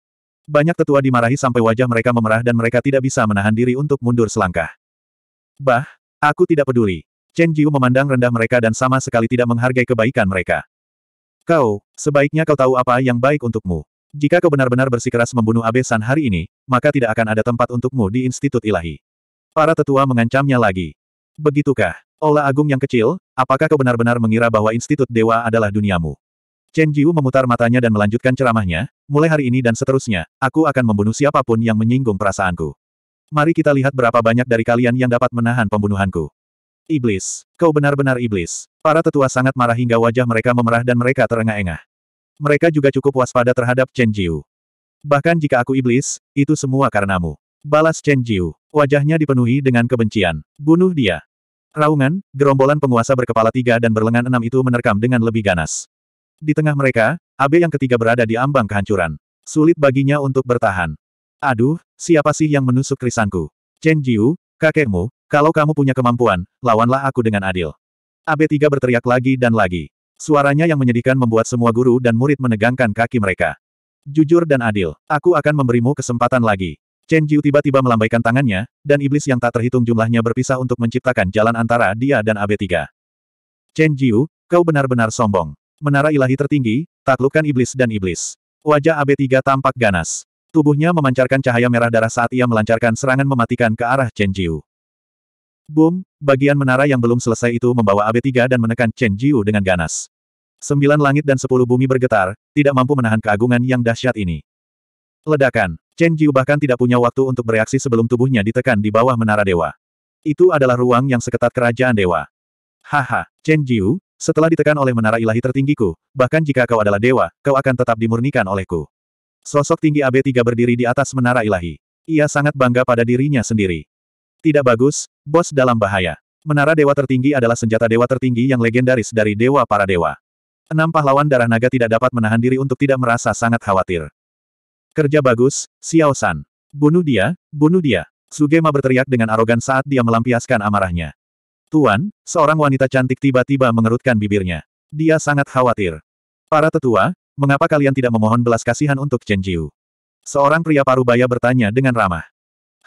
Banyak tetua dimarahi sampai wajah mereka memerah dan mereka tidak bisa menahan diri untuk mundur selangkah. Bah, aku tidak peduli. Chen Jiu memandang rendah mereka dan sama sekali tidak menghargai kebaikan mereka. Kau, sebaiknya kau tahu apa yang baik untukmu. Jika kau benar-benar bersikeras membunuh Abe San hari ini, maka tidak akan ada tempat untukmu di Institut Ilahi. Para tetua mengancamnya lagi. Begitukah? Ola Agung yang kecil, apakah kau benar-benar mengira bahwa Institut Dewa adalah duniamu? Chen Jiu memutar matanya dan melanjutkan ceramahnya, mulai hari ini dan seterusnya, aku akan membunuh siapapun yang menyinggung perasaanku. Mari kita lihat berapa banyak dari kalian yang dapat menahan pembunuhanku. Iblis. Kau benar-benar iblis. Para tetua sangat marah hingga wajah mereka memerah dan mereka terengah-engah. Mereka juga cukup waspada terhadap Chen Jiu. Bahkan jika aku iblis, itu semua karenamu. Balas Chen Jiu. Wajahnya dipenuhi dengan kebencian. Bunuh dia. Raungan, gerombolan penguasa berkepala tiga dan berlengan enam itu menerkam dengan lebih ganas. Di tengah mereka, Abe yang ketiga berada di ambang kehancuran. Sulit baginya untuk bertahan. Aduh, siapa sih yang menusuk krisanku? Chen Jiu, kakekmu, kalau kamu punya kemampuan, lawanlah aku dengan adil. Abe tiga berteriak lagi dan lagi. Suaranya yang menyedihkan membuat semua guru dan murid menegangkan kaki mereka. Jujur dan adil, aku akan memberimu kesempatan lagi. Chen Jiu tiba-tiba melambaikan tangannya, dan iblis yang tak terhitung jumlahnya berpisah untuk menciptakan jalan antara dia dan AB3. Chen Jiu, kau benar-benar sombong. Menara ilahi tertinggi, taklukkan iblis dan iblis. Wajah AB3 tampak ganas. Tubuhnya memancarkan cahaya merah darah saat ia melancarkan serangan mematikan ke arah Chen Jiu. Boom, bagian menara yang belum selesai itu membawa AB3 dan menekan Chen Jiu dengan ganas. Sembilan langit dan sepuluh bumi bergetar, tidak mampu menahan keagungan yang dahsyat ini. Ledakan, Chen Jiu bahkan tidak punya waktu untuk bereaksi sebelum tubuhnya ditekan di bawah menara dewa. Itu adalah ruang yang seketat kerajaan dewa. Haha, Chen Jiu, setelah ditekan oleh menara ilahi tertinggiku, bahkan jika kau adalah dewa, kau akan tetap dimurnikan olehku. Sosok tinggi AB3 berdiri di atas menara ilahi. Ia sangat bangga pada dirinya sendiri. Tidak bagus, Bos dalam bahaya. Menara Dewa Tertinggi adalah senjata Dewa Tertinggi yang legendaris dari Dewa para Dewa. Enam pahlawan darah naga tidak dapat menahan diri untuk tidak merasa sangat khawatir. Kerja bagus, Xiao San. Bunuh dia, bunuh dia. Sugema berteriak dengan arogan saat dia melampiaskan amarahnya. Tuan, seorang wanita cantik tiba-tiba mengerutkan bibirnya. Dia sangat khawatir. Para tetua, mengapa kalian tidak memohon belas kasihan untuk Chen Jiu? Seorang pria parubaya bertanya dengan ramah.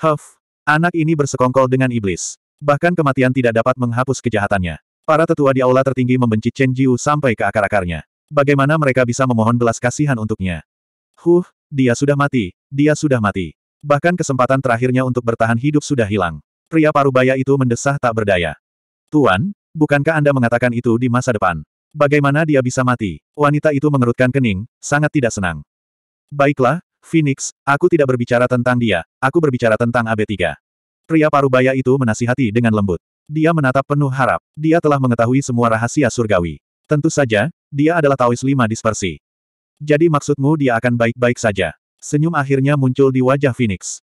Huff, Anak ini bersekongkol dengan iblis. Bahkan kematian tidak dapat menghapus kejahatannya. Para tetua di aula tertinggi membenci Chen Jiu sampai ke akar-akarnya. Bagaimana mereka bisa memohon belas kasihan untuknya? Huh, dia sudah mati, dia sudah mati. Bahkan kesempatan terakhirnya untuk bertahan hidup sudah hilang. Pria parubaya itu mendesah tak berdaya. Tuan, bukankah Anda mengatakan itu di masa depan? Bagaimana dia bisa mati? Wanita itu mengerutkan kening, sangat tidak senang. Baiklah, Phoenix, aku tidak berbicara tentang dia, aku berbicara tentang AB3. Pria parubaya itu menasihati dengan lembut. Dia menatap penuh harap. Dia telah mengetahui semua rahasia surgawi. Tentu saja, dia adalah Taois lima dispersi. Jadi maksudmu dia akan baik-baik saja. Senyum akhirnya muncul di wajah Phoenix.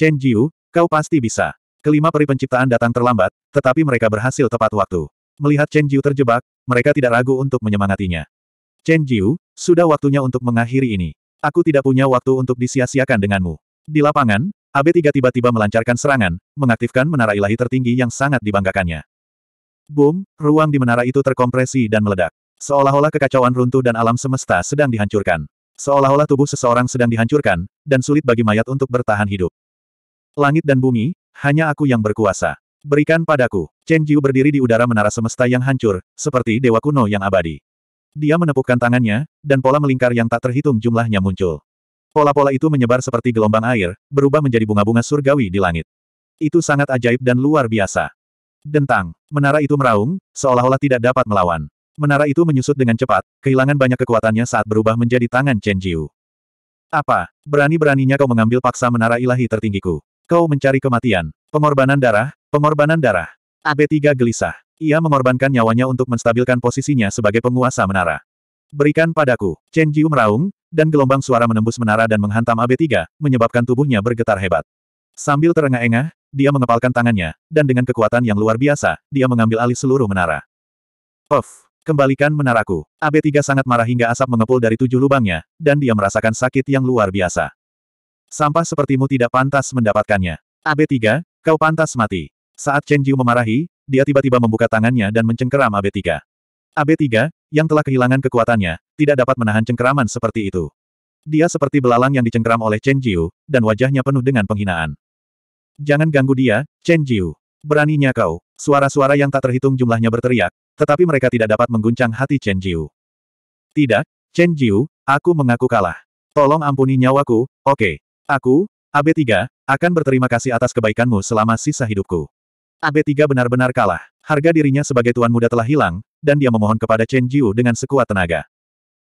Chen Jiu, kau pasti bisa. Kelima peri penciptaan datang terlambat, tetapi mereka berhasil tepat waktu. Melihat Chen Jiu terjebak, mereka tidak ragu untuk menyemangatinya. Chen Jiu, sudah waktunya untuk mengakhiri ini. Aku tidak punya waktu untuk disia-siakan denganmu. Di lapangan, AB3 tiba-tiba melancarkan serangan, mengaktifkan menara ilahi tertinggi yang sangat dibanggakannya. Boom, ruang di menara itu terkompresi dan meledak. Seolah-olah kekacauan runtuh dan alam semesta sedang dihancurkan. Seolah-olah tubuh seseorang sedang dihancurkan, dan sulit bagi mayat untuk bertahan hidup. Langit dan bumi, hanya aku yang berkuasa. Berikan padaku. Chen Jiu berdiri di udara menara semesta yang hancur, seperti dewa kuno yang abadi. Dia menepukkan tangannya, dan pola melingkar yang tak terhitung jumlahnya muncul. Pola-pola itu menyebar seperti gelombang air, berubah menjadi bunga-bunga surgawi di langit. Itu sangat ajaib dan luar biasa. Dentang, menara itu meraung, seolah-olah tidak dapat melawan. Menara itu menyusut dengan cepat, kehilangan banyak kekuatannya saat berubah menjadi tangan Chen Jiu. Apa? Berani-beraninya kau mengambil paksa menara ilahi tertinggiku. Kau mencari kematian. Pengorbanan darah, pengorbanan darah. ab 3 gelisah. Ia mengorbankan nyawanya untuk menstabilkan posisinya sebagai penguasa menara. Berikan padaku. Chen Jiu meraung, dan gelombang suara menembus menara dan menghantam AB3, menyebabkan tubuhnya bergetar hebat. Sambil terengah-engah, dia mengepalkan tangannya, dan dengan kekuatan yang luar biasa, dia mengambil alih seluruh menara. Puff! Kembalikan menaraku. AB3 sangat marah hingga asap mengepul dari tujuh lubangnya, dan dia merasakan sakit yang luar biasa. Sampah sepertimu tidak pantas mendapatkannya. AB3, kau pantas mati. Saat Chen Jiu memarahi, dia tiba-tiba membuka tangannya dan mencengkeram AB3. AB3, yang telah kehilangan kekuatannya, tidak dapat menahan cengkeraman seperti itu. Dia seperti belalang yang dicengkeram oleh Chen Jiu, dan wajahnya penuh dengan penghinaan. Jangan ganggu dia, Chen Jiu. Beraninya kau. Suara-suara yang tak terhitung jumlahnya berteriak, tetapi mereka tidak dapat mengguncang hati Chen Jiu. Tidak, Chen Jiu, aku mengaku kalah. Tolong ampuni nyawaku, oke. Okay. Aku, AB3, akan berterima kasih atas kebaikanmu selama sisa hidupku. AB3 benar-benar kalah. Harga dirinya sebagai tuan muda telah hilang, dan dia memohon kepada Chen Jiu dengan sekuat tenaga.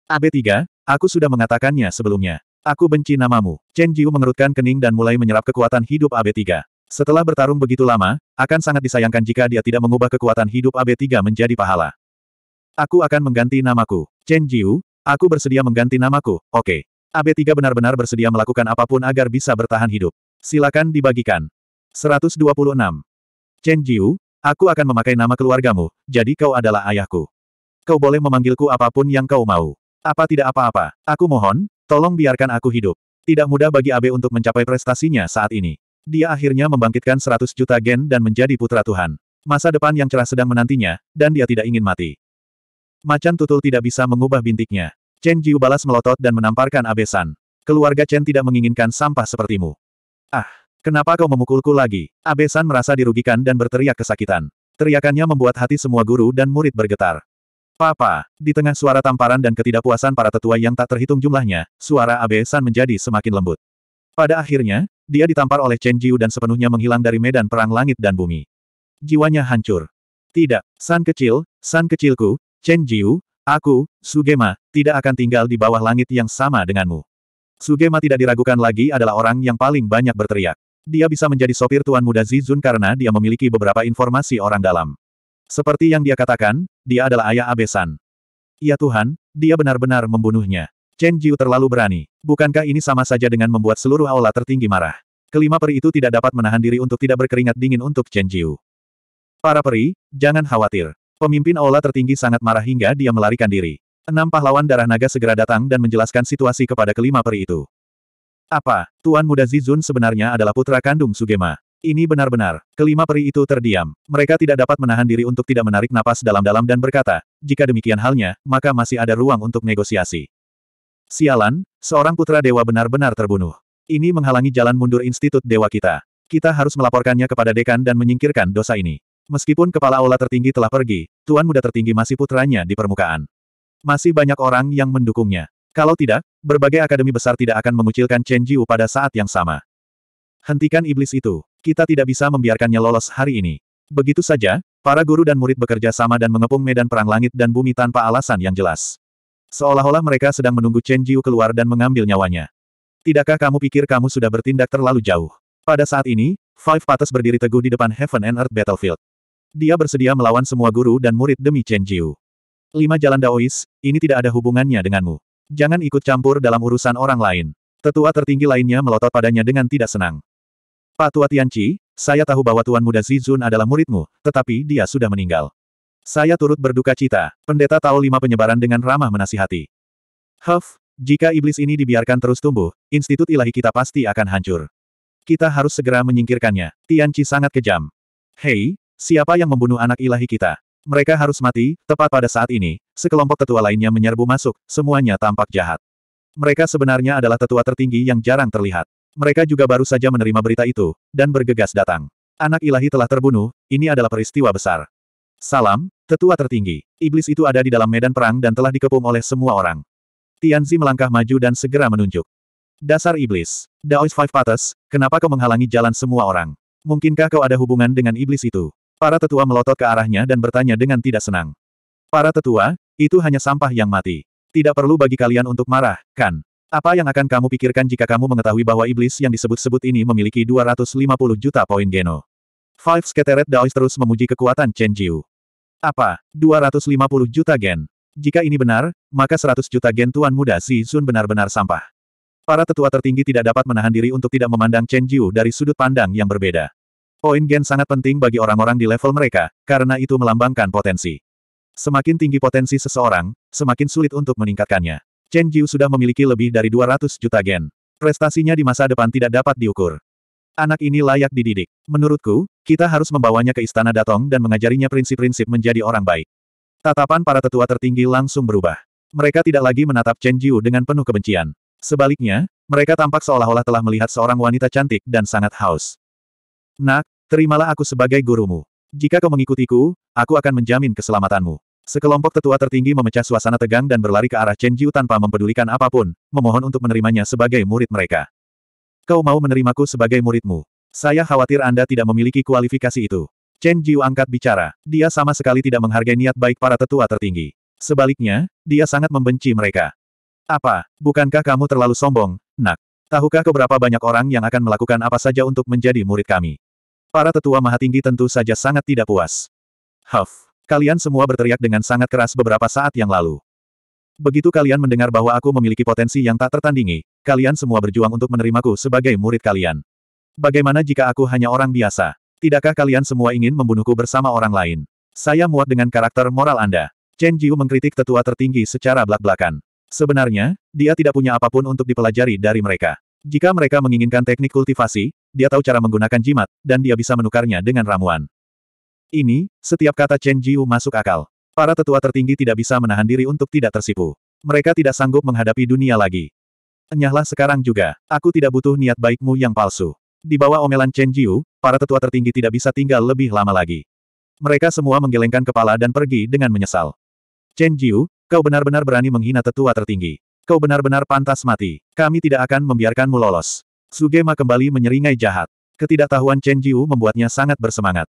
AB3, aku sudah mengatakannya sebelumnya. Aku benci namamu. Chen Jiu mengerutkan kening dan mulai menyerap kekuatan hidup AB3. Setelah bertarung begitu lama, akan sangat disayangkan jika dia tidak mengubah kekuatan hidup AB3 menjadi pahala. Aku akan mengganti namaku. Chen Jiu, aku bersedia mengganti namaku, oke. AB3 benar-benar bersedia melakukan apapun agar bisa bertahan hidup. Silakan dibagikan. 126. Chen Jiu, aku akan memakai nama keluargamu, jadi kau adalah ayahku. Kau boleh memanggilku apapun yang kau mau. Apa tidak apa-apa, aku mohon, tolong biarkan aku hidup. Tidak mudah bagi Abe untuk mencapai prestasinya saat ini. Dia akhirnya membangkitkan 100 juta gen dan menjadi putra Tuhan. Masa depan yang cerah sedang menantinya, dan dia tidak ingin mati. Macan tutul tidak bisa mengubah bintiknya. Chen Jiu balas melotot dan menamparkan Abe-san. Keluarga Chen tidak menginginkan sampah sepertimu. Ah, Kenapa kau memukulku lagi? Abesan merasa dirugikan dan berteriak kesakitan. Teriakannya membuat hati semua guru dan murid bergetar. Papa, di tengah suara tamparan dan ketidakpuasan para tetua yang tak terhitung jumlahnya, suara Abesan menjadi semakin lembut. Pada akhirnya, dia ditampar oleh Chen Jiu dan sepenuhnya menghilang dari medan perang langit dan bumi. Jiwanya hancur. Tidak, San kecil, San kecilku, Chen Jiu, aku, Sugema, tidak akan tinggal di bawah langit yang sama denganmu. Sugema tidak diragukan lagi adalah orang yang paling banyak berteriak. Dia bisa menjadi sopir Tuan Muda Zizun karena dia memiliki beberapa informasi orang dalam. Seperti yang dia katakan, dia adalah ayah Abesan. Ya Tuhan, dia benar-benar membunuhnya. Chen Jiu terlalu berani. Bukankah ini sama saja dengan membuat seluruh aula tertinggi marah? Kelima peri itu tidak dapat menahan diri untuk tidak berkeringat dingin untuk Chen Jiu. Para peri, jangan khawatir. Pemimpin aula tertinggi sangat marah hingga dia melarikan diri. Enam pahlawan darah naga segera datang dan menjelaskan situasi kepada kelima peri itu. Apa, Tuan Muda Zizun sebenarnya adalah putra kandung Sugema? Ini benar-benar, kelima peri itu terdiam. Mereka tidak dapat menahan diri untuk tidak menarik napas dalam-dalam dan berkata, jika demikian halnya, maka masih ada ruang untuk negosiasi. Sialan, seorang putra dewa benar-benar terbunuh. Ini menghalangi jalan mundur Institut Dewa kita. Kita harus melaporkannya kepada dekan dan menyingkirkan dosa ini. Meskipun kepala aula tertinggi telah pergi, Tuan Muda tertinggi masih putranya di permukaan. Masih banyak orang yang mendukungnya. Kalau tidak, berbagai akademi besar tidak akan mengucilkan Chen Jiu pada saat yang sama. Hentikan iblis itu. Kita tidak bisa membiarkannya lolos hari ini. Begitu saja, para guru dan murid bekerja sama dan mengepung medan perang langit dan bumi tanpa alasan yang jelas. Seolah-olah mereka sedang menunggu Chen Jiu keluar dan mengambil nyawanya. Tidakkah kamu pikir kamu sudah bertindak terlalu jauh? Pada saat ini, Five Patas berdiri teguh di depan Heaven and Earth Battlefield. Dia bersedia melawan semua guru dan murid demi Chen Jiu. Lima jalan Daois, ini tidak ada hubungannya denganmu. Jangan ikut campur dalam urusan orang lain. Tetua tertinggi lainnya melotot padanya dengan tidak senang. Pak Tua Tianci, saya tahu bahwa Tuan Muda Zizun adalah muridmu, tetapi dia sudah meninggal. Saya turut berduka cita, pendeta Tao Lima Penyebaran dengan ramah menasihati. Huff, jika iblis ini dibiarkan terus tumbuh, Institut Ilahi kita pasti akan hancur. Kita harus segera menyingkirkannya. Tianci sangat kejam. Hei, siapa yang membunuh anak ilahi kita? Mereka harus mati, tepat pada saat ini, sekelompok tetua lainnya menyerbu masuk, semuanya tampak jahat. Mereka sebenarnya adalah tetua tertinggi yang jarang terlihat. Mereka juga baru saja menerima berita itu, dan bergegas datang. Anak ilahi telah terbunuh, ini adalah peristiwa besar. Salam, tetua tertinggi. Iblis itu ada di dalam medan perang dan telah dikepung oleh semua orang. Tianzi melangkah maju dan segera menunjuk. Dasar iblis. Daois Five Patas, kenapa kau menghalangi jalan semua orang? Mungkinkah kau ada hubungan dengan iblis itu? Para tetua melotot ke arahnya dan bertanya dengan tidak senang. Para tetua, itu hanya sampah yang mati. Tidak perlu bagi kalian untuk marah, kan? Apa yang akan kamu pikirkan jika kamu mengetahui bahwa iblis yang disebut-sebut ini memiliki 250 juta poin geno? Five Scattered Daois terus memuji kekuatan Chen Jiu. Apa? 250 juta gen? Jika ini benar, maka 100 juta gen Tuan Muda Si Sun benar-benar sampah. Para tetua tertinggi tidak dapat menahan diri untuk tidak memandang Chen Jiu dari sudut pandang yang berbeda. Poin gen sangat penting bagi orang-orang di level mereka, karena itu melambangkan potensi. Semakin tinggi potensi seseorang, semakin sulit untuk meningkatkannya. Chen Jiu sudah memiliki lebih dari 200 juta gen. Prestasinya di masa depan tidak dapat diukur. Anak ini layak dididik. Menurutku, kita harus membawanya ke Istana Datong dan mengajarinya prinsip-prinsip menjadi orang baik. Tatapan para tetua tertinggi langsung berubah. Mereka tidak lagi menatap Chen Jiu dengan penuh kebencian. Sebaliknya, mereka tampak seolah-olah telah melihat seorang wanita cantik dan sangat haus. Nak, Terimalah aku sebagai gurumu. Jika kau mengikutiku, aku akan menjamin keselamatanmu. Sekelompok tetua tertinggi memecah suasana tegang dan berlari ke arah Chen Jiu tanpa mempedulikan apapun, memohon untuk menerimanya sebagai murid mereka. Kau mau menerimaku sebagai muridmu? Saya khawatir Anda tidak memiliki kualifikasi itu. Chen Jiu angkat bicara. Dia sama sekali tidak menghargai niat baik para tetua tertinggi. Sebaliknya, dia sangat membenci mereka. Apa, bukankah kamu terlalu sombong, nak? Tahukah keberapa banyak orang yang akan melakukan apa saja untuk menjadi murid kami? Para tetua maha tinggi tentu saja sangat tidak puas. Huff. Kalian semua berteriak dengan sangat keras beberapa saat yang lalu. Begitu kalian mendengar bahwa aku memiliki potensi yang tak tertandingi, kalian semua berjuang untuk menerimaku sebagai murid kalian. Bagaimana jika aku hanya orang biasa? Tidakkah kalian semua ingin membunuhku bersama orang lain? Saya muat dengan karakter moral Anda. Chen Jiu mengkritik tetua tertinggi secara belak-belakan. Sebenarnya, dia tidak punya apapun untuk dipelajari dari mereka. Jika mereka menginginkan teknik kultivasi, dia tahu cara menggunakan jimat, dan dia bisa menukarnya dengan ramuan. Ini, setiap kata Chen Jiu masuk akal. Para tetua tertinggi tidak bisa menahan diri untuk tidak tersipu. Mereka tidak sanggup menghadapi dunia lagi. Enyahlah sekarang juga, aku tidak butuh niat baikmu yang palsu. Di bawah omelan Chen Jiu, para tetua tertinggi tidak bisa tinggal lebih lama lagi. Mereka semua menggelengkan kepala dan pergi dengan menyesal. Chen Jiu, kau benar-benar berani menghina tetua tertinggi. Kau benar-benar pantas mati. Kami tidak akan membiarkanmu lolos. Sugema kembali menyeringai jahat. Ketidaktahuan Chen Jiu membuatnya sangat bersemangat.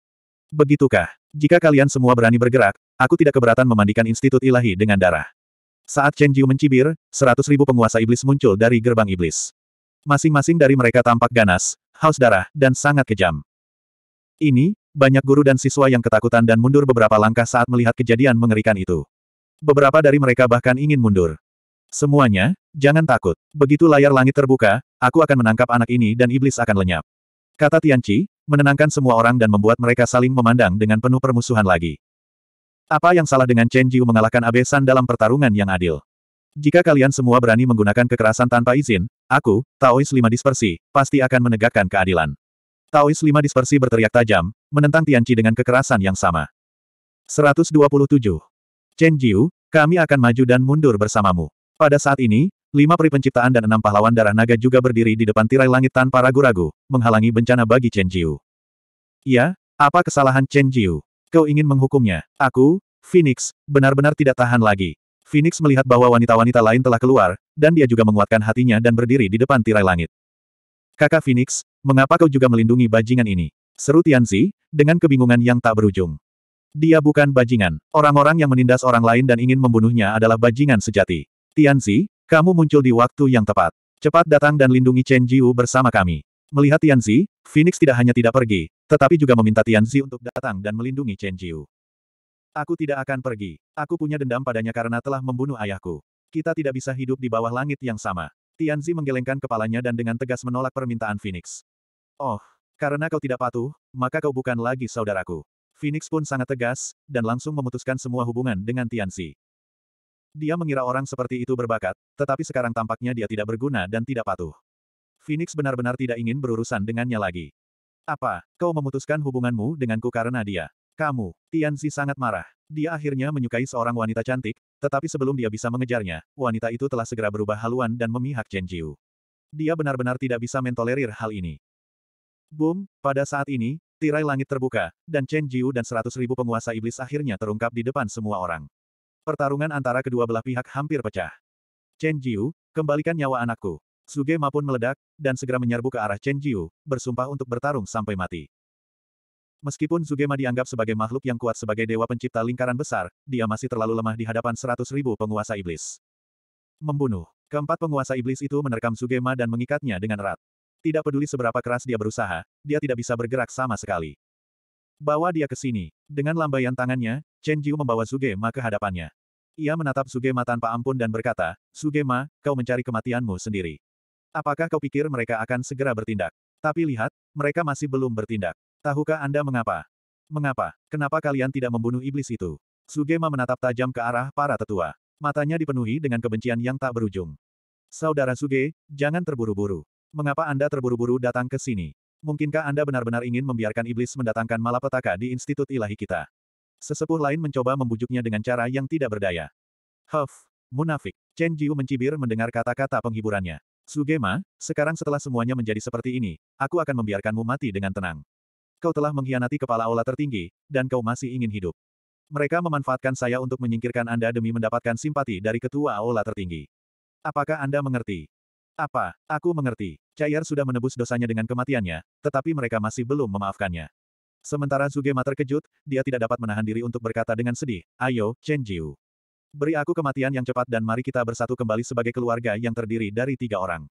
Begitukah? Jika kalian semua berani bergerak, aku tidak keberatan memandikan Institut Ilahi dengan darah. Saat Chen Jiu mencibir, seratus ribu penguasa iblis muncul dari gerbang iblis. Masing-masing dari mereka tampak ganas, haus darah, dan sangat kejam. Ini, banyak guru dan siswa yang ketakutan dan mundur beberapa langkah saat melihat kejadian mengerikan itu. Beberapa dari mereka bahkan ingin mundur. Semuanya, jangan takut. Begitu layar langit terbuka, aku akan menangkap anak ini dan iblis akan lenyap. Kata Tianqi, menenangkan semua orang dan membuat mereka saling memandang dengan penuh permusuhan lagi. Apa yang salah dengan Chen Jiu mengalahkan Abesan dalam pertarungan yang adil? Jika kalian semua berani menggunakan kekerasan tanpa izin, aku, Taois Lima Dispersi, pasti akan menegakkan keadilan. Taois Lima Dispersi berteriak tajam, menentang Tianqi dengan kekerasan yang sama. 127. Chen Jiu, kami akan maju dan mundur bersamamu. Pada saat ini, lima peri penciptaan dan enam pahlawan darah naga juga berdiri di depan tirai langit tanpa ragu-ragu, menghalangi bencana bagi Chen Jiu. Ya, apa kesalahan Chen Jiu? Kau ingin menghukumnya? Aku, Phoenix, benar-benar tidak tahan lagi. Phoenix melihat bahwa wanita-wanita lain telah keluar, dan dia juga menguatkan hatinya dan berdiri di depan tirai langit. Kakak Phoenix, mengapa kau juga melindungi bajingan ini? Seru Tianzi, dengan kebingungan yang tak berujung. Dia bukan bajingan. Orang-orang yang menindas orang lain dan ingin membunuhnya adalah bajingan sejati. Tianzi, kamu muncul di waktu yang tepat. Cepat datang dan lindungi Chen Jiu bersama kami. Melihat Tianzi, Phoenix tidak hanya tidak pergi, tetapi juga meminta Tianzi untuk datang dan melindungi Chen Jiu. Aku tidak akan pergi. Aku punya dendam padanya karena telah membunuh ayahku. Kita tidak bisa hidup di bawah langit yang sama. Tianzi menggelengkan kepalanya dan dengan tegas menolak permintaan Phoenix. Oh, karena kau tidak patuh, maka kau bukan lagi saudaraku. Phoenix pun sangat tegas, dan langsung memutuskan semua hubungan dengan Tianzi. Dia mengira orang seperti itu berbakat, tetapi sekarang tampaknya dia tidak berguna dan tidak patuh. Phoenix benar-benar tidak ingin berurusan dengannya lagi. Apa, kau memutuskan hubunganmu denganku karena dia? Kamu, Tianzi sangat marah. Dia akhirnya menyukai seorang wanita cantik, tetapi sebelum dia bisa mengejarnya, wanita itu telah segera berubah haluan dan memihak Chen Jiu. Dia benar-benar tidak bisa mentolerir hal ini. Boom, pada saat ini, tirai langit terbuka, dan Chen Jiu dan seratus ribu penguasa iblis akhirnya terungkap di depan semua orang. Pertarungan antara kedua belah pihak hampir pecah. Chen Jiu, kembalikan nyawa anakku. Suge Ma pun meledak, dan segera menyerbu ke arah Chen Jiu, bersumpah untuk bertarung sampai mati. Meskipun Suge Ma dianggap sebagai makhluk yang kuat sebagai dewa pencipta lingkaran besar, dia masih terlalu lemah di hadapan seratus ribu penguasa iblis. Membunuh. Keempat penguasa iblis itu menerkam Suge Ma dan mengikatnya dengan erat. Tidak peduli seberapa keras dia berusaha, dia tidak bisa bergerak sama sekali. Bawa dia ke sini. Dengan lambaian tangannya, Chen Jiu membawa Sugema ke hadapannya. Ia menatap Sugema tanpa ampun dan berkata, "Sugema, kau mencari kematianmu sendiri. Apakah kau pikir mereka akan segera bertindak? Tapi lihat, mereka masih belum bertindak. Tahukah Anda mengapa? Mengapa? Kenapa kalian tidak membunuh iblis itu? Sugema menatap tajam ke arah para tetua. Matanya dipenuhi dengan kebencian yang tak berujung. Saudara Suge, jangan terburu-buru. Mengapa Anda terburu-buru datang ke sini? Mungkinkah Anda benar-benar ingin membiarkan iblis mendatangkan malapetaka di Institut Ilahi kita? Sesepuh lain mencoba membujuknya dengan cara yang tidak berdaya. Huff, munafik. Chen Jiu mencibir mendengar kata-kata penghiburannya. Sugema, sekarang setelah semuanya menjadi seperti ini, aku akan membiarkanmu mati dengan tenang. Kau telah mengkhianati kepala aula tertinggi, dan kau masih ingin hidup. Mereka memanfaatkan saya untuk menyingkirkan Anda demi mendapatkan simpati dari ketua aula tertinggi. Apakah Anda mengerti? Apa, aku mengerti. Cair sudah menebus dosanya dengan kematiannya, tetapi mereka masih belum memaafkannya. Sementara Zugema terkejut, dia tidak dapat menahan diri untuk berkata dengan sedih, Ayo, Chen Jiu. Beri aku kematian yang cepat dan mari kita bersatu kembali sebagai keluarga yang terdiri dari tiga orang.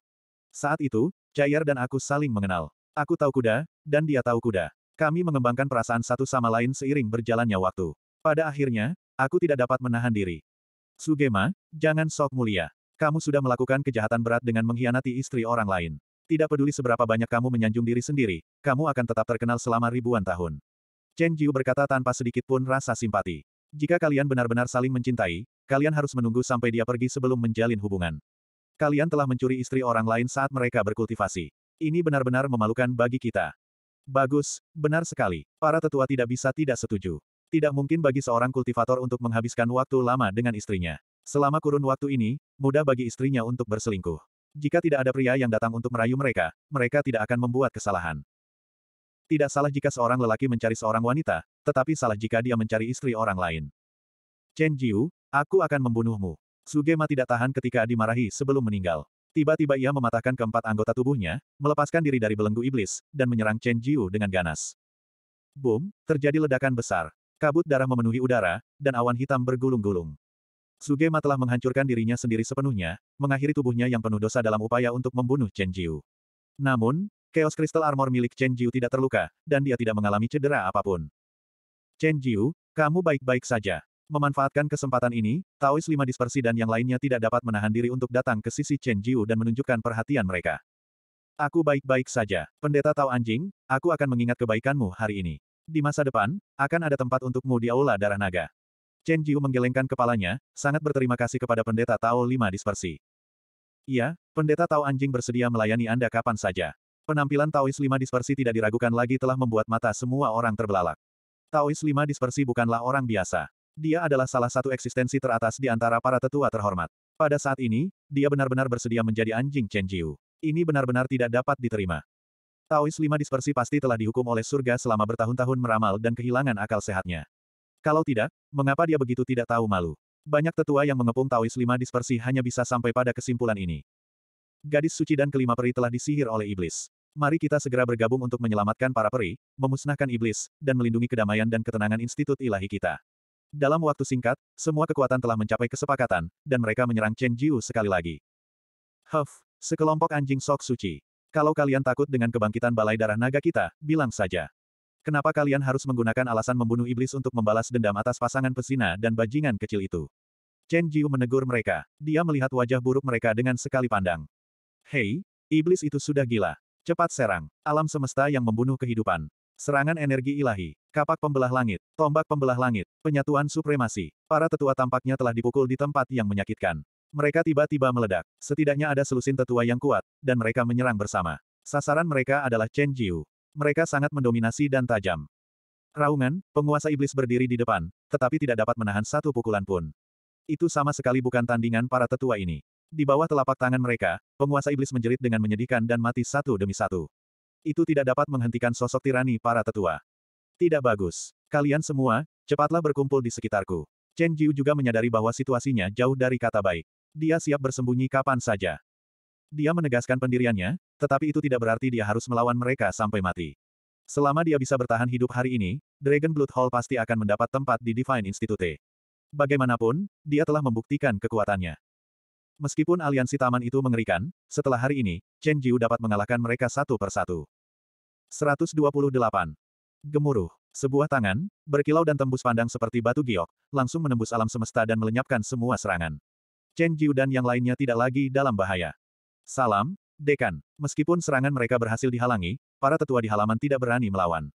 Saat itu, Cair dan aku saling mengenal. Aku tahu kuda, dan dia tahu kuda. Kami mengembangkan perasaan satu sama lain seiring berjalannya waktu. Pada akhirnya, aku tidak dapat menahan diri. Sugema, jangan sok mulia. Kamu sudah melakukan kejahatan berat dengan mengkhianati istri orang lain. Tidak peduli seberapa banyak kamu menyanjung diri sendiri, kamu akan tetap terkenal selama ribuan tahun. Chen Jiu berkata tanpa sedikit pun rasa simpati. Jika kalian benar-benar saling mencintai, kalian harus menunggu sampai dia pergi sebelum menjalin hubungan. Kalian telah mencuri istri orang lain saat mereka berkultivasi. Ini benar-benar memalukan bagi kita. Bagus, benar sekali. Para tetua tidak bisa tidak setuju. Tidak mungkin bagi seorang kultivator untuk menghabiskan waktu lama dengan istrinya. Selama kurun waktu ini, mudah bagi istrinya untuk berselingkuh. Jika tidak ada pria yang datang untuk merayu mereka, mereka tidak akan membuat kesalahan. Tidak salah jika seorang lelaki mencari seorang wanita, tetapi salah jika dia mencari istri orang lain. Chen Jiu, aku akan membunuhmu. Sugema tidak tahan ketika dimarahi sebelum meninggal. Tiba-tiba ia mematahkan keempat anggota tubuhnya, melepaskan diri dari belenggu iblis, dan menyerang Chen Jiu dengan ganas. Boom, terjadi ledakan besar. Kabut darah memenuhi udara, dan awan hitam bergulung-gulung. Sugema telah menghancurkan dirinya sendiri sepenuhnya, mengakhiri tubuhnya yang penuh dosa dalam upaya untuk membunuh Chen Jiu. Namun, Chaos Crystal Armor milik Chen Jiu tidak terluka, dan dia tidak mengalami cedera apapun. Chen Jiu, kamu baik-baik saja. Memanfaatkan kesempatan ini, Taois lima dispersi dan yang lainnya tidak dapat menahan diri untuk datang ke sisi Chen Jiu dan menunjukkan perhatian mereka. Aku baik-baik saja, pendeta Tao Anjing, aku akan mengingat kebaikanmu hari ini. Di masa depan, akan ada tempat untukmu di Aula Darah Naga. Chen Jiu menggelengkan kepalanya, sangat berterima kasih kepada pendeta Tao Lima Dispersi. Iya, pendeta Tao Anjing bersedia melayani Anda kapan saja. Penampilan Taois Lima Dispersi tidak diragukan lagi telah membuat mata semua orang terbelalak. Taois Lima Dispersi bukanlah orang biasa. Dia adalah salah satu eksistensi teratas di antara para tetua terhormat. Pada saat ini, dia benar-benar bersedia menjadi anjing Chen Jiu. Ini benar-benar tidak dapat diterima. Taois Lima Dispersi pasti telah dihukum oleh surga selama bertahun-tahun meramal dan kehilangan akal sehatnya. Kalau tidak, mengapa dia begitu tidak tahu malu? Banyak tetua yang mengepung Taois lima dispersi hanya bisa sampai pada kesimpulan ini. Gadis suci dan kelima peri telah disihir oleh iblis. Mari kita segera bergabung untuk menyelamatkan para peri, memusnahkan iblis, dan melindungi kedamaian dan ketenangan Institut Ilahi kita. Dalam waktu singkat, semua kekuatan telah mencapai kesepakatan, dan mereka menyerang Chen Jiu sekali lagi. Huff, sekelompok anjing sok suci. Kalau kalian takut dengan kebangkitan balai darah naga kita, bilang saja. Kenapa kalian harus menggunakan alasan membunuh iblis untuk membalas dendam atas pasangan pesina dan bajingan kecil itu? Chen Jiu menegur mereka. Dia melihat wajah buruk mereka dengan sekali pandang. Hei, iblis itu sudah gila. Cepat serang. Alam semesta yang membunuh kehidupan. Serangan energi ilahi. Kapak pembelah langit. Tombak pembelah langit. Penyatuan supremasi. Para tetua tampaknya telah dipukul di tempat yang menyakitkan. Mereka tiba-tiba meledak. Setidaknya ada selusin tetua yang kuat, dan mereka menyerang bersama. Sasaran mereka adalah Chen Jiu. Mereka sangat mendominasi dan tajam. Raungan, penguasa iblis berdiri di depan, tetapi tidak dapat menahan satu pukulan pun. Itu sama sekali bukan tandingan para tetua ini. Di bawah telapak tangan mereka, penguasa iblis menjerit dengan menyedihkan dan mati satu demi satu. Itu tidak dapat menghentikan sosok tirani para tetua. Tidak bagus. Kalian semua, cepatlah berkumpul di sekitarku. Chen Jiu juga menyadari bahwa situasinya jauh dari kata baik. Dia siap bersembunyi kapan saja. Dia menegaskan pendiriannya, tetapi itu tidak berarti dia harus melawan mereka sampai mati. Selama dia bisa bertahan hidup hari ini, Dragon Blood Hall pasti akan mendapat tempat di Divine Institute. Bagaimanapun, dia telah membuktikan kekuatannya. Meskipun aliansi taman itu mengerikan, setelah hari ini, Chen Jiu dapat mengalahkan mereka satu persatu. 128. Gemuruh. Sebuah tangan, berkilau dan tembus pandang seperti batu giok, langsung menembus alam semesta dan melenyapkan semua serangan. Chen Jiu dan yang lainnya tidak lagi dalam bahaya. Salam, Dekan. Meskipun serangan mereka berhasil dihalangi, para tetua di halaman tidak berani melawan.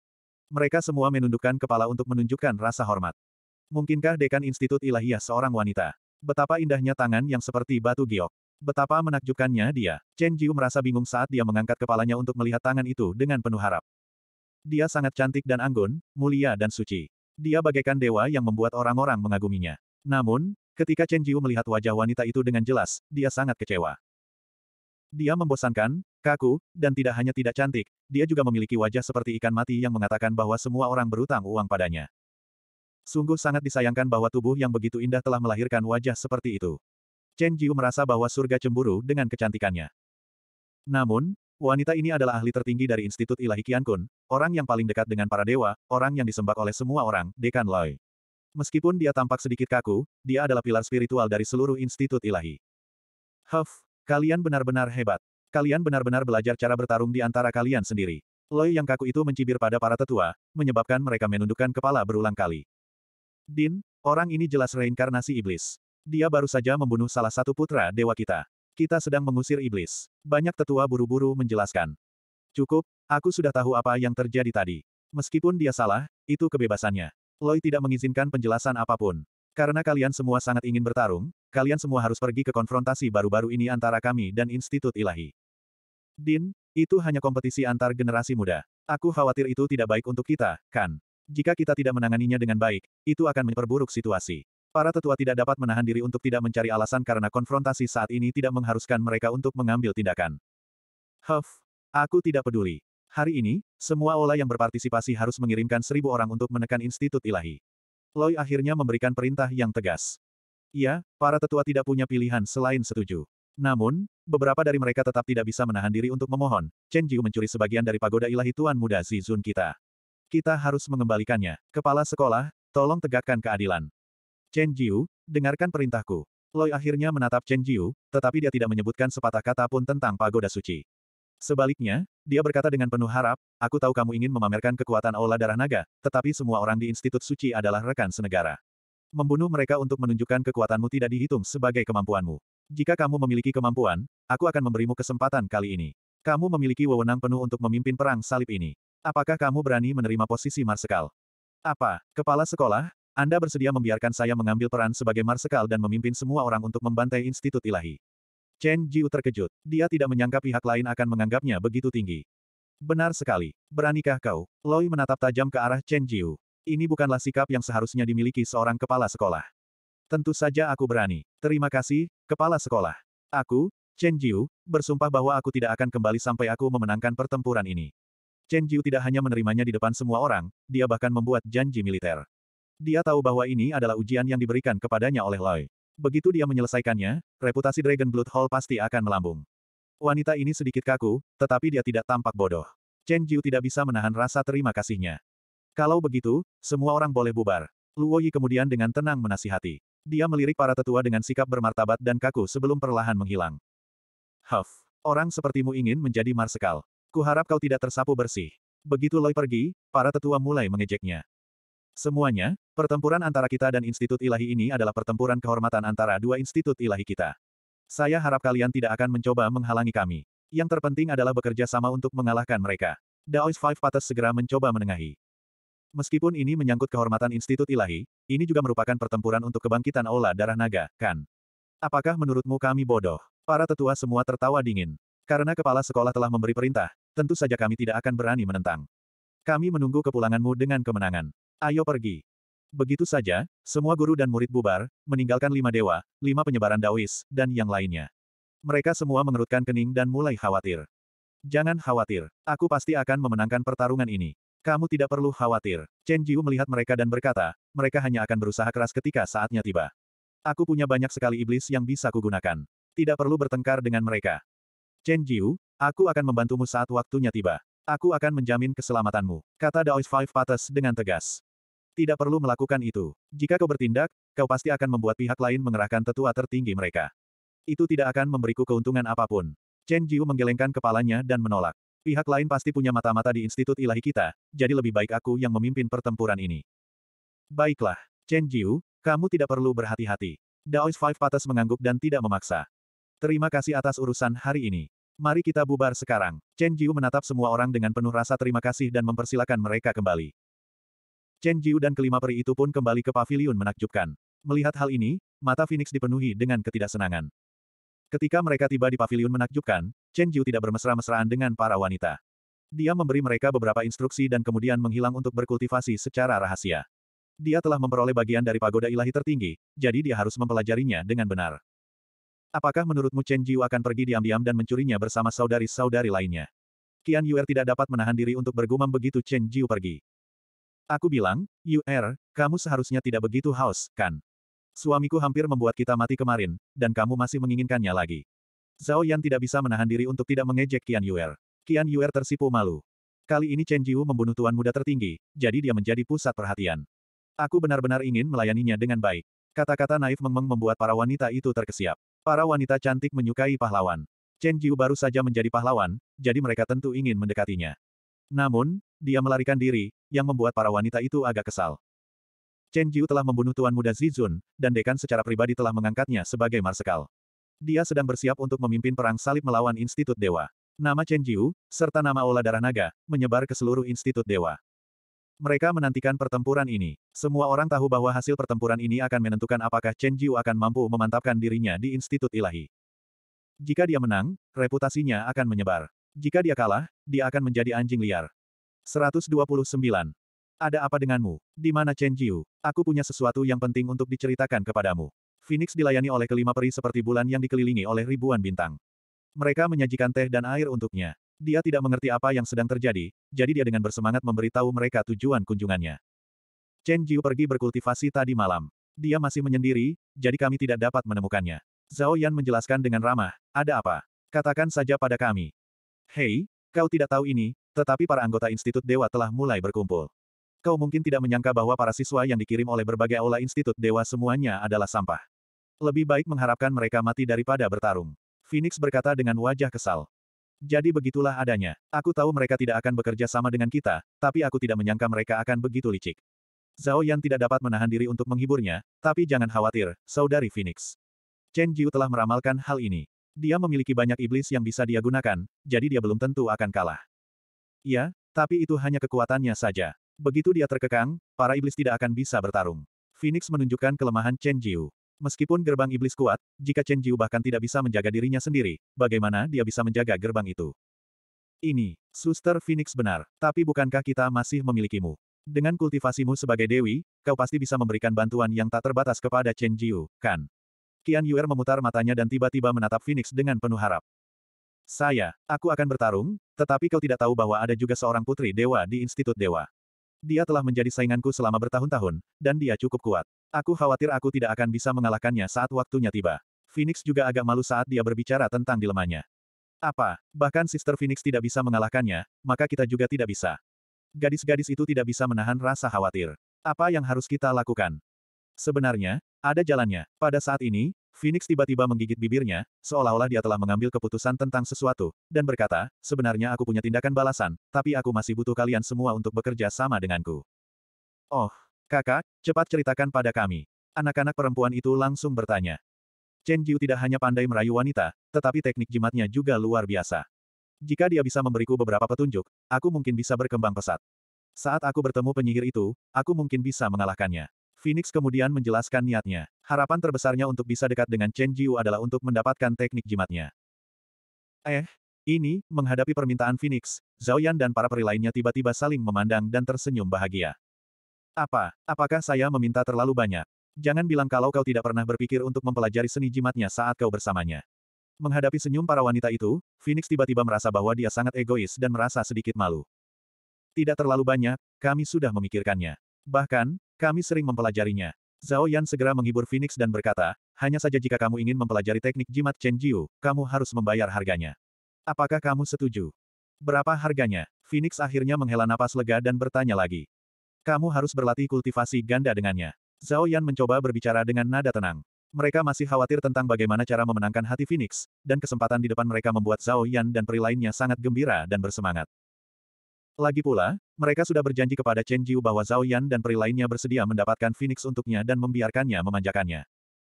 Mereka semua menundukkan kepala untuk menunjukkan rasa hormat. Mungkinkah Dekan Institut Ilahiyah seorang wanita? Betapa indahnya tangan yang seperti batu giok. Betapa menakjubkannya dia. Chen Jiu merasa bingung saat dia mengangkat kepalanya untuk melihat tangan itu dengan penuh harap. Dia sangat cantik dan anggun, mulia dan suci. Dia bagaikan dewa yang membuat orang-orang mengaguminya. Namun, ketika Chen Jiu melihat wajah wanita itu dengan jelas, dia sangat kecewa. Dia membosankan, kaku, dan tidak hanya tidak cantik, dia juga memiliki wajah seperti ikan mati yang mengatakan bahwa semua orang berutang uang padanya. Sungguh sangat disayangkan bahwa tubuh yang begitu indah telah melahirkan wajah seperti itu. Chen Jiu merasa bahwa surga cemburu dengan kecantikannya. Namun, wanita ini adalah ahli tertinggi dari Institut Ilahi Qiankun, orang yang paling dekat dengan para dewa, orang yang disembah oleh semua orang, Dekan Loi. Meskipun dia tampak sedikit kaku, dia adalah pilar spiritual dari seluruh Institut Ilahi. Huff, Kalian benar-benar hebat. Kalian benar-benar belajar cara bertarung di antara kalian sendiri. Loy yang kaku itu mencibir pada para tetua, menyebabkan mereka menundukkan kepala berulang kali. Din, orang ini jelas reinkarnasi iblis. Dia baru saja membunuh salah satu putra dewa kita. Kita sedang mengusir iblis. Banyak tetua buru-buru menjelaskan. Cukup, aku sudah tahu apa yang terjadi tadi. Meskipun dia salah, itu kebebasannya. Loy tidak mengizinkan penjelasan apapun. Karena kalian semua sangat ingin bertarung, kalian semua harus pergi ke konfrontasi baru-baru ini antara kami dan Institut Ilahi. Din, itu hanya kompetisi antar generasi muda. Aku khawatir itu tidak baik untuk kita, kan? Jika kita tidak menanganinya dengan baik, itu akan memperburuk situasi. Para tetua tidak dapat menahan diri untuk tidak mencari alasan karena konfrontasi saat ini tidak mengharuskan mereka untuk mengambil tindakan. Huff, aku tidak peduli. Hari ini, semua ola yang berpartisipasi harus mengirimkan seribu orang untuk menekan Institut Ilahi. Loy akhirnya memberikan perintah yang tegas. Iya, para tetua tidak punya pilihan selain setuju. Namun, beberapa dari mereka tetap tidak bisa menahan diri untuk memohon, Chen Jiu mencuri sebagian dari pagoda ilahi Tuan Muda Zizun kita. Kita harus mengembalikannya. Kepala sekolah, tolong tegakkan keadilan. Chen Jiu, dengarkan perintahku. Loi akhirnya menatap Chen Jiu, tetapi dia tidak menyebutkan sepatah kata pun tentang pagoda suci. Sebaliknya, dia berkata dengan penuh harap, aku tahu kamu ingin memamerkan kekuatan aula darah naga, tetapi semua orang di Institut Suci adalah rekan senegara. Membunuh mereka untuk menunjukkan kekuatanmu tidak dihitung sebagai kemampuanmu. Jika kamu memiliki kemampuan, aku akan memberimu kesempatan kali ini. Kamu memiliki wewenang penuh untuk memimpin perang salib ini. Apakah kamu berani menerima posisi marsekal? Apa, kepala sekolah, Anda bersedia membiarkan saya mengambil peran sebagai marsekal dan memimpin semua orang untuk membantai institut ilahi? Chen Jiu terkejut. Dia tidak menyangka pihak lain akan menganggapnya begitu tinggi. Benar sekali. Beranikah kau? Loi menatap tajam ke arah Chen Jiu. Ini bukanlah sikap yang seharusnya dimiliki seorang kepala sekolah. Tentu saja aku berani. Terima kasih, kepala sekolah. Aku, Chen Jiu, bersumpah bahwa aku tidak akan kembali sampai aku memenangkan pertempuran ini. Chen Jiu tidak hanya menerimanya di depan semua orang, dia bahkan membuat janji militer. Dia tahu bahwa ini adalah ujian yang diberikan kepadanya oleh Loi. Begitu dia menyelesaikannya, reputasi Dragon Blood Hall pasti akan melambung. Wanita ini sedikit kaku, tetapi dia tidak tampak bodoh. Chen Jiu tidak bisa menahan rasa terima kasihnya. Kalau begitu, semua orang boleh bubar. Luo Yi kemudian dengan tenang menasihati. Dia melirik para tetua dengan sikap bermartabat dan kaku sebelum perlahan menghilang. Huff, orang sepertimu ingin menjadi marsekal. Kuharap kau tidak tersapu bersih. Begitu Loi pergi, para tetua mulai mengejeknya. Semuanya, pertempuran antara kita dan Institut Ilahi ini adalah pertempuran kehormatan antara dua Institut Ilahi kita. Saya harap kalian tidak akan mencoba menghalangi kami. Yang terpenting adalah bekerja sama untuk mengalahkan mereka. Daois Five Patas segera mencoba menengahi. Meskipun ini menyangkut kehormatan Institut Ilahi, ini juga merupakan pertempuran untuk kebangkitan Aula Darah Naga, kan? Apakah menurutmu kami bodoh? Para tetua semua tertawa dingin. Karena kepala sekolah telah memberi perintah, tentu saja kami tidak akan berani menentang. Kami menunggu kepulanganmu dengan kemenangan. Ayo pergi. Begitu saja, semua guru dan murid bubar, meninggalkan lima dewa, lima penyebaran dawis, dan yang lainnya. Mereka semua mengerutkan kening dan mulai khawatir. Jangan khawatir, aku pasti akan memenangkan pertarungan ini. Kamu tidak perlu khawatir. Chen Jiu melihat mereka dan berkata, mereka hanya akan berusaha keras ketika saatnya tiba. Aku punya banyak sekali iblis yang bisa kugunakan. Tidak perlu bertengkar dengan mereka. Chen Jiu, aku akan membantumu saat waktunya tiba. Aku akan menjamin keselamatanmu, kata Daois Five Patas dengan tegas. Tidak perlu melakukan itu. Jika kau bertindak, kau pasti akan membuat pihak lain mengerahkan tetua tertinggi mereka. Itu tidak akan memberiku keuntungan apapun. Chen Jiu menggelengkan kepalanya dan menolak. Pihak lain pasti punya mata-mata di Institut Ilahi kita, jadi lebih baik aku yang memimpin pertempuran ini. Baiklah, Chen Jiu, kamu tidak perlu berhati-hati. Daois Five Patas mengangguk dan tidak memaksa. Terima kasih atas urusan hari ini. Mari kita bubar sekarang. Chen Jiu menatap semua orang dengan penuh rasa terima kasih dan mempersilahkan mereka kembali. Chen Jiu dan kelima peri itu pun kembali ke pavilion menakjubkan. Melihat hal ini, mata Phoenix dipenuhi dengan ketidaksenangan. Ketika mereka tiba di pavilion menakjubkan, Chen Jiu tidak bermesra-mesraan dengan para wanita. Dia memberi mereka beberapa instruksi dan kemudian menghilang untuk berkultivasi secara rahasia. Dia telah memperoleh bagian dari pagoda ilahi tertinggi, jadi dia harus mempelajarinya dengan benar. Apakah menurutmu Chen Jiu akan pergi diam-diam dan mencurinya bersama saudari-saudari lainnya? Qian Yuer tidak dapat menahan diri untuk bergumam begitu Chen Jiu pergi. Aku bilang, Yuer, kamu seharusnya tidak begitu haus, kan? Suamiku hampir membuat kita mati kemarin, dan kamu masih menginginkannya lagi. Zhao Yan tidak bisa menahan diri untuk tidak mengejek Qian Yuer. Qian Yuer tersipu malu. Kali ini Chen Jiu membunuh tuan muda tertinggi, jadi dia menjadi pusat perhatian. Aku benar-benar ingin melayaninya dengan baik. Kata-kata naif Meng membuat para wanita itu terkesiap. Para wanita cantik menyukai pahlawan. Chen Jiu baru saja menjadi pahlawan, jadi mereka tentu ingin mendekatinya. Namun, dia melarikan diri, yang membuat para wanita itu agak kesal. Chen Jiu telah membunuh Tuan Muda Zizun, dan Dekan secara pribadi telah mengangkatnya sebagai marsekal. Dia sedang bersiap untuk memimpin perang salib melawan Institut Dewa. Nama Chen Jiu, serta nama Ola Darah Naga, menyebar ke seluruh Institut Dewa. Mereka menantikan pertempuran ini. Semua orang tahu bahwa hasil pertempuran ini akan menentukan apakah Chen Jiu akan mampu memantapkan dirinya di Institut Ilahi. Jika dia menang, reputasinya akan menyebar. Jika dia kalah, dia akan menjadi anjing liar. 129. Ada apa denganmu? Di mana Chen Jiu? Aku punya sesuatu yang penting untuk diceritakan kepadamu. Phoenix dilayani oleh kelima peri seperti bulan yang dikelilingi oleh ribuan bintang. Mereka menyajikan teh dan air untuknya. Dia tidak mengerti apa yang sedang terjadi, jadi dia dengan bersemangat memberitahu mereka tujuan kunjungannya. Chen Jiu pergi berkultivasi tadi malam. Dia masih menyendiri, jadi kami tidak dapat menemukannya. Zhao Yan menjelaskan dengan ramah, ada apa? Katakan saja pada kami. Hei, kau tidak tahu ini, tetapi para anggota Institut Dewa telah mulai berkumpul. Kau mungkin tidak menyangka bahwa para siswa yang dikirim oleh berbagai aula Institut Dewa semuanya adalah sampah. Lebih baik mengharapkan mereka mati daripada bertarung. Phoenix berkata dengan wajah kesal. Jadi begitulah adanya. Aku tahu mereka tidak akan bekerja sama dengan kita, tapi aku tidak menyangka mereka akan begitu licik. Zhao Yan tidak dapat menahan diri untuk menghiburnya, tapi jangan khawatir, saudari Phoenix. Chen Jiu telah meramalkan hal ini. Dia memiliki banyak iblis yang bisa dia gunakan, jadi dia belum tentu akan kalah. Ya, tapi itu hanya kekuatannya saja. Begitu dia terkekang, para iblis tidak akan bisa bertarung. Phoenix menunjukkan kelemahan Chen Jiu. Meskipun gerbang iblis kuat, jika Chen Jiu bahkan tidak bisa menjaga dirinya sendiri, bagaimana dia bisa menjaga gerbang itu? Ini, Suster Phoenix benar, tapi bukankah kita masih memilikimu? Dengan kultivasimu sebagai dewi, kau pasti bisa memberikan bantuan yang tak terbatas kepada Chen Jiu, kan? Qian Yuer memutar matanya dan tiba-tiba menatap Phoenix dengan penuh harap. Saya, aku akan bertarung, tetapi kau tidak tahu bahwa ada juga seorang putri dewa di Institut Dewa. Dia telah menjadi sainganku selama bertahun-tahun, dan dia cukup kuat. Aku khawatir aku tidak akan bisa mengalahkannya saat waktunya tiba. Phoenix juga agak malu saat dia berbicara tentang dilemanya. Apa, bahkan Sister Phoenix tidak bisa mengalahkannya, maka kita juga tidak bisa. Gadis-gadis itu tidak bisa menahan rasa khawatir. Apa yang harus kita lakukan? Sebenarnya, ada jalannya. Pada saat ini, Phoenix tiba-tiba menggigit bibirnya, seolah-olah dia telah mengambil keputusan tentang sesuatu, dan berkata, sebenarnya aku punya tindakan balasan, tapi aku masih butuh kalian semua untuk bekerja sama denganku. Oh, kakak, cepat ceritakan pada kami. Anak-anak perempuan itu langsung bertanya. Chen Jiu tidak hanya pandai merayu wanita, tetapi teknik jimatnya juga luar biasa. Jika dia bisa memberiku beberapa petunjuk, aku mungkin bisa berkembang pesat. Saat aku bertemu penyihir itu, aku mungkin bisa mengalahkannya. Phoenix kemudian menjelaskan niatnya. Harapan terbesarnya untuk bisa dekat dengan Chen Jiu adalah untuk mendapatkan teknik jimatnya. Eh, ini, menghadapi permintaan Phoenix, Zhao Yan dan para peri lainnya tiba-tiba saling memandang dan tersenyum bahagia. Apa, apakah saya meminta terlalu banyak? Jangan bilang kalau kau tidak pernah berpikir untuk mempelajari seni jimatnya saat kau bersamanya. Menghadapi senyum para wanita itu, Phoenix tiba-tiba merasa bahwa dia sangat egois dan merasa sedikit malu. Tidak terlalu banyak, kami sudah memikirkannya. Bahkan, kami sering mempelajarinya. Zhao Yan segera menghibur Phoenix dan berkata, hanya saja jika kamu ingin mempelajari teknik jimat Chen Jiu, kamu harus membayar harganya. Apakah kamu setuju? Berapa harganya? Phoenix akhirnya menghela napas lega dan bertanya lagi. Kamu harus berlatih kultivasi ganda dengannya. Zhao Yan mencoba berbicara dengan nada tenang. Mereka masih khawatir tentang bagaimana cara memenangkan hati Phoenix, dan kesempatan di depan mereka membuat Zhao Yan dan peri lainnya sangat gembira dan bersemangat. Lagi pula, mereka sudah berjanji kepada Chen Jiu bahwa Zhao Yan dan peri lainnya bersedia mendapatkan Phoenix untuknya dan membiarkannya memanjakannya.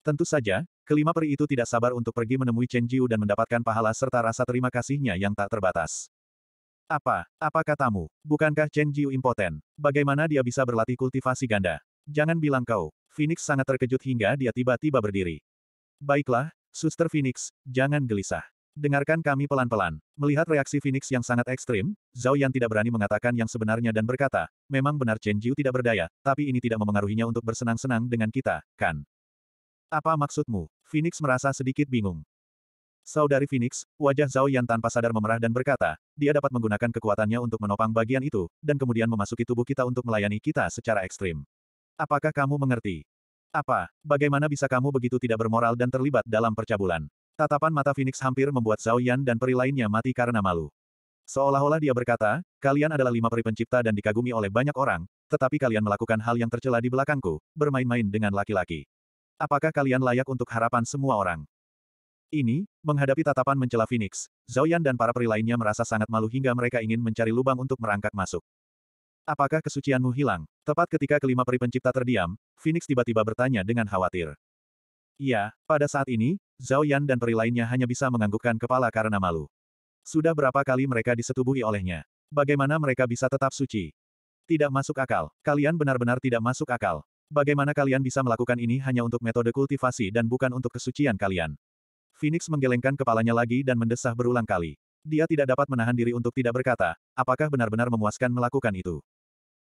Tentu saja, kelima peri itu tidak sabar untuk pergi menemui Chen Jiu dan mendapatkan pahala serta rasa terima kasihnya yang tak terbatas. Apa, apa katamu? Bukankah Chen Jiu impoten? Bagaimana dia bisa berlatih kultivasi ganda? Jangan bilang kau. Phoenix sangat terkejut hingga dia tiba-tiba berdiri. Baiklah, Suster Phoenix, jangan gelisah. Dengarkan kami pelan-pelan. Melihat reaksi Phoenix yang sangat ekstrim, Zhao Yan tidak berani mengatakan yang sebenarnya dan berkata, memang benar Chen Jiu tidak berdaya, tapi ini tidak memengaruhinya untuk bersenang-senang dengan kita, kan? Apa maksudmu? Phoenix merasa sedikit bingung. Saudari Phoenix, wajah Zhao Yan tanpa sadar memerah dan berkata, dia dapat menggunakan kekuatannya untuk menopang bagian itu, dan kemudian memasuki tubuh kita untuk melayani kita secara ekstrim. Apakah kamu mengerti? Apa, bagaimana bisa kamu begitu tidak bermoral dan terlibat dalam percabulan? Tatapan mata Phoenix hampir membuat Zhao Yan dan peri lainnya mati karena malu. Seolah-olah dia berkata, kalian adalah lima peri pencipta dan dikagumi oleh banyak orang, tetapi kalian melakukan hal yang tercela di belakangku, bermain-main dengan laki-laki. Apakah kalian layak untuk harapan semua orang? Ini, menghadapi tatapan mencela Phoenix, Zhao Yan dan para peri lainnya merasa sangat malu hingga mereka ingin mencari lubang untuk merangkak masuk. Apakah kesucianmu hilang? Tepat ketika kelima peri pencipta terdiam, Phoenix tiba-tiba bertanya dengan khawatir. Ya, pada saat ini, Zhao Yan dan peri lainnya hanya bisa menganggukkan kepala karena malu. Sudah berapa kali mereka disetubuhi olehnya. Bagaimana mereka bisa tetap suci? Tidak masuk akal. Kalian benar-benar tidak masuk akal. Bagaimana kalian bisa melakukan ini hanya untuk metode kultivasi dan bukan untuk kesucian kalian? Phoenix menggelengkan kepalanya lagi dan mendesah berulang kali. Dia tidak dapat menahan diri untuk tidak berkata, apakah benar-benar memuaskan melakukan itu.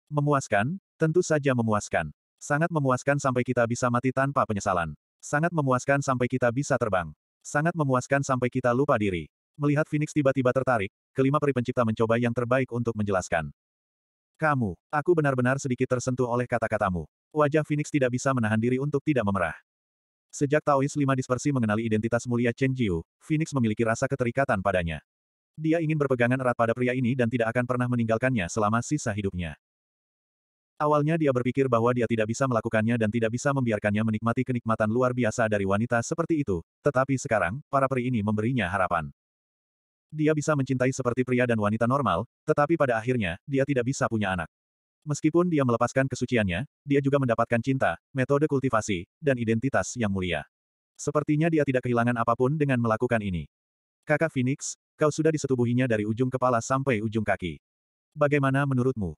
Memuaskan? Tentu saja memuaskan. Sangat memuaskan sampai kita bisa mati tanpa penyesalan. Sangat memuaskan sampai kita bisa terbang. Sangat memuaskan sampai kita lupa diri. Melihat Phoenix tiba-tiba tertarik, kelima peri pencipta mencoba yang terbaik untuk menjelaskan. Kamu, aku benar-benar sedikit tersentuh oleh kata-katamu. Wajah Phoenix tidak bisa menahan diri untuk tidak memerah. Sejak Taois lima dispersi mengenali identitas mulia Chen Jiu, Phoenix memiliki rasa keterikatan padanya. Dia ingin berpegangan erat pada pria ini dan tidak akan pernah meninggalkannya selama sisa hidupnya. Awalnya dia berpikir bahwa dia tidak bisa melakukannya dan tidak bisa membiarkannya menikmati kenikmatan luar biasa dari wanita seperti itu, tetapi sekarang, para peri ini memberinya harapan. Dia bisa mencintai seperti pria dan wanita normal, tetapi pada akhirnya, dia tidak bisa punya anak. Meskipun dia melepaskan kesuciannya, dia juga mendapatkan cinta, metode kultivasi, dan identitas yang mulia. Sepertinya dia tidak kehilangan apapun dengan melakukan ini. Kakak Phoenix, kau sudah disetubuhinya dari ujung kepala sampai ujung kaki. Bagaimana menurutmu?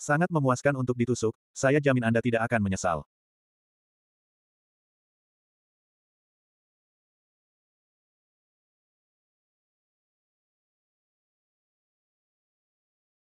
Sangat memuaskan untuk ditusuk, saya jamin Anda tidak akan menyesal.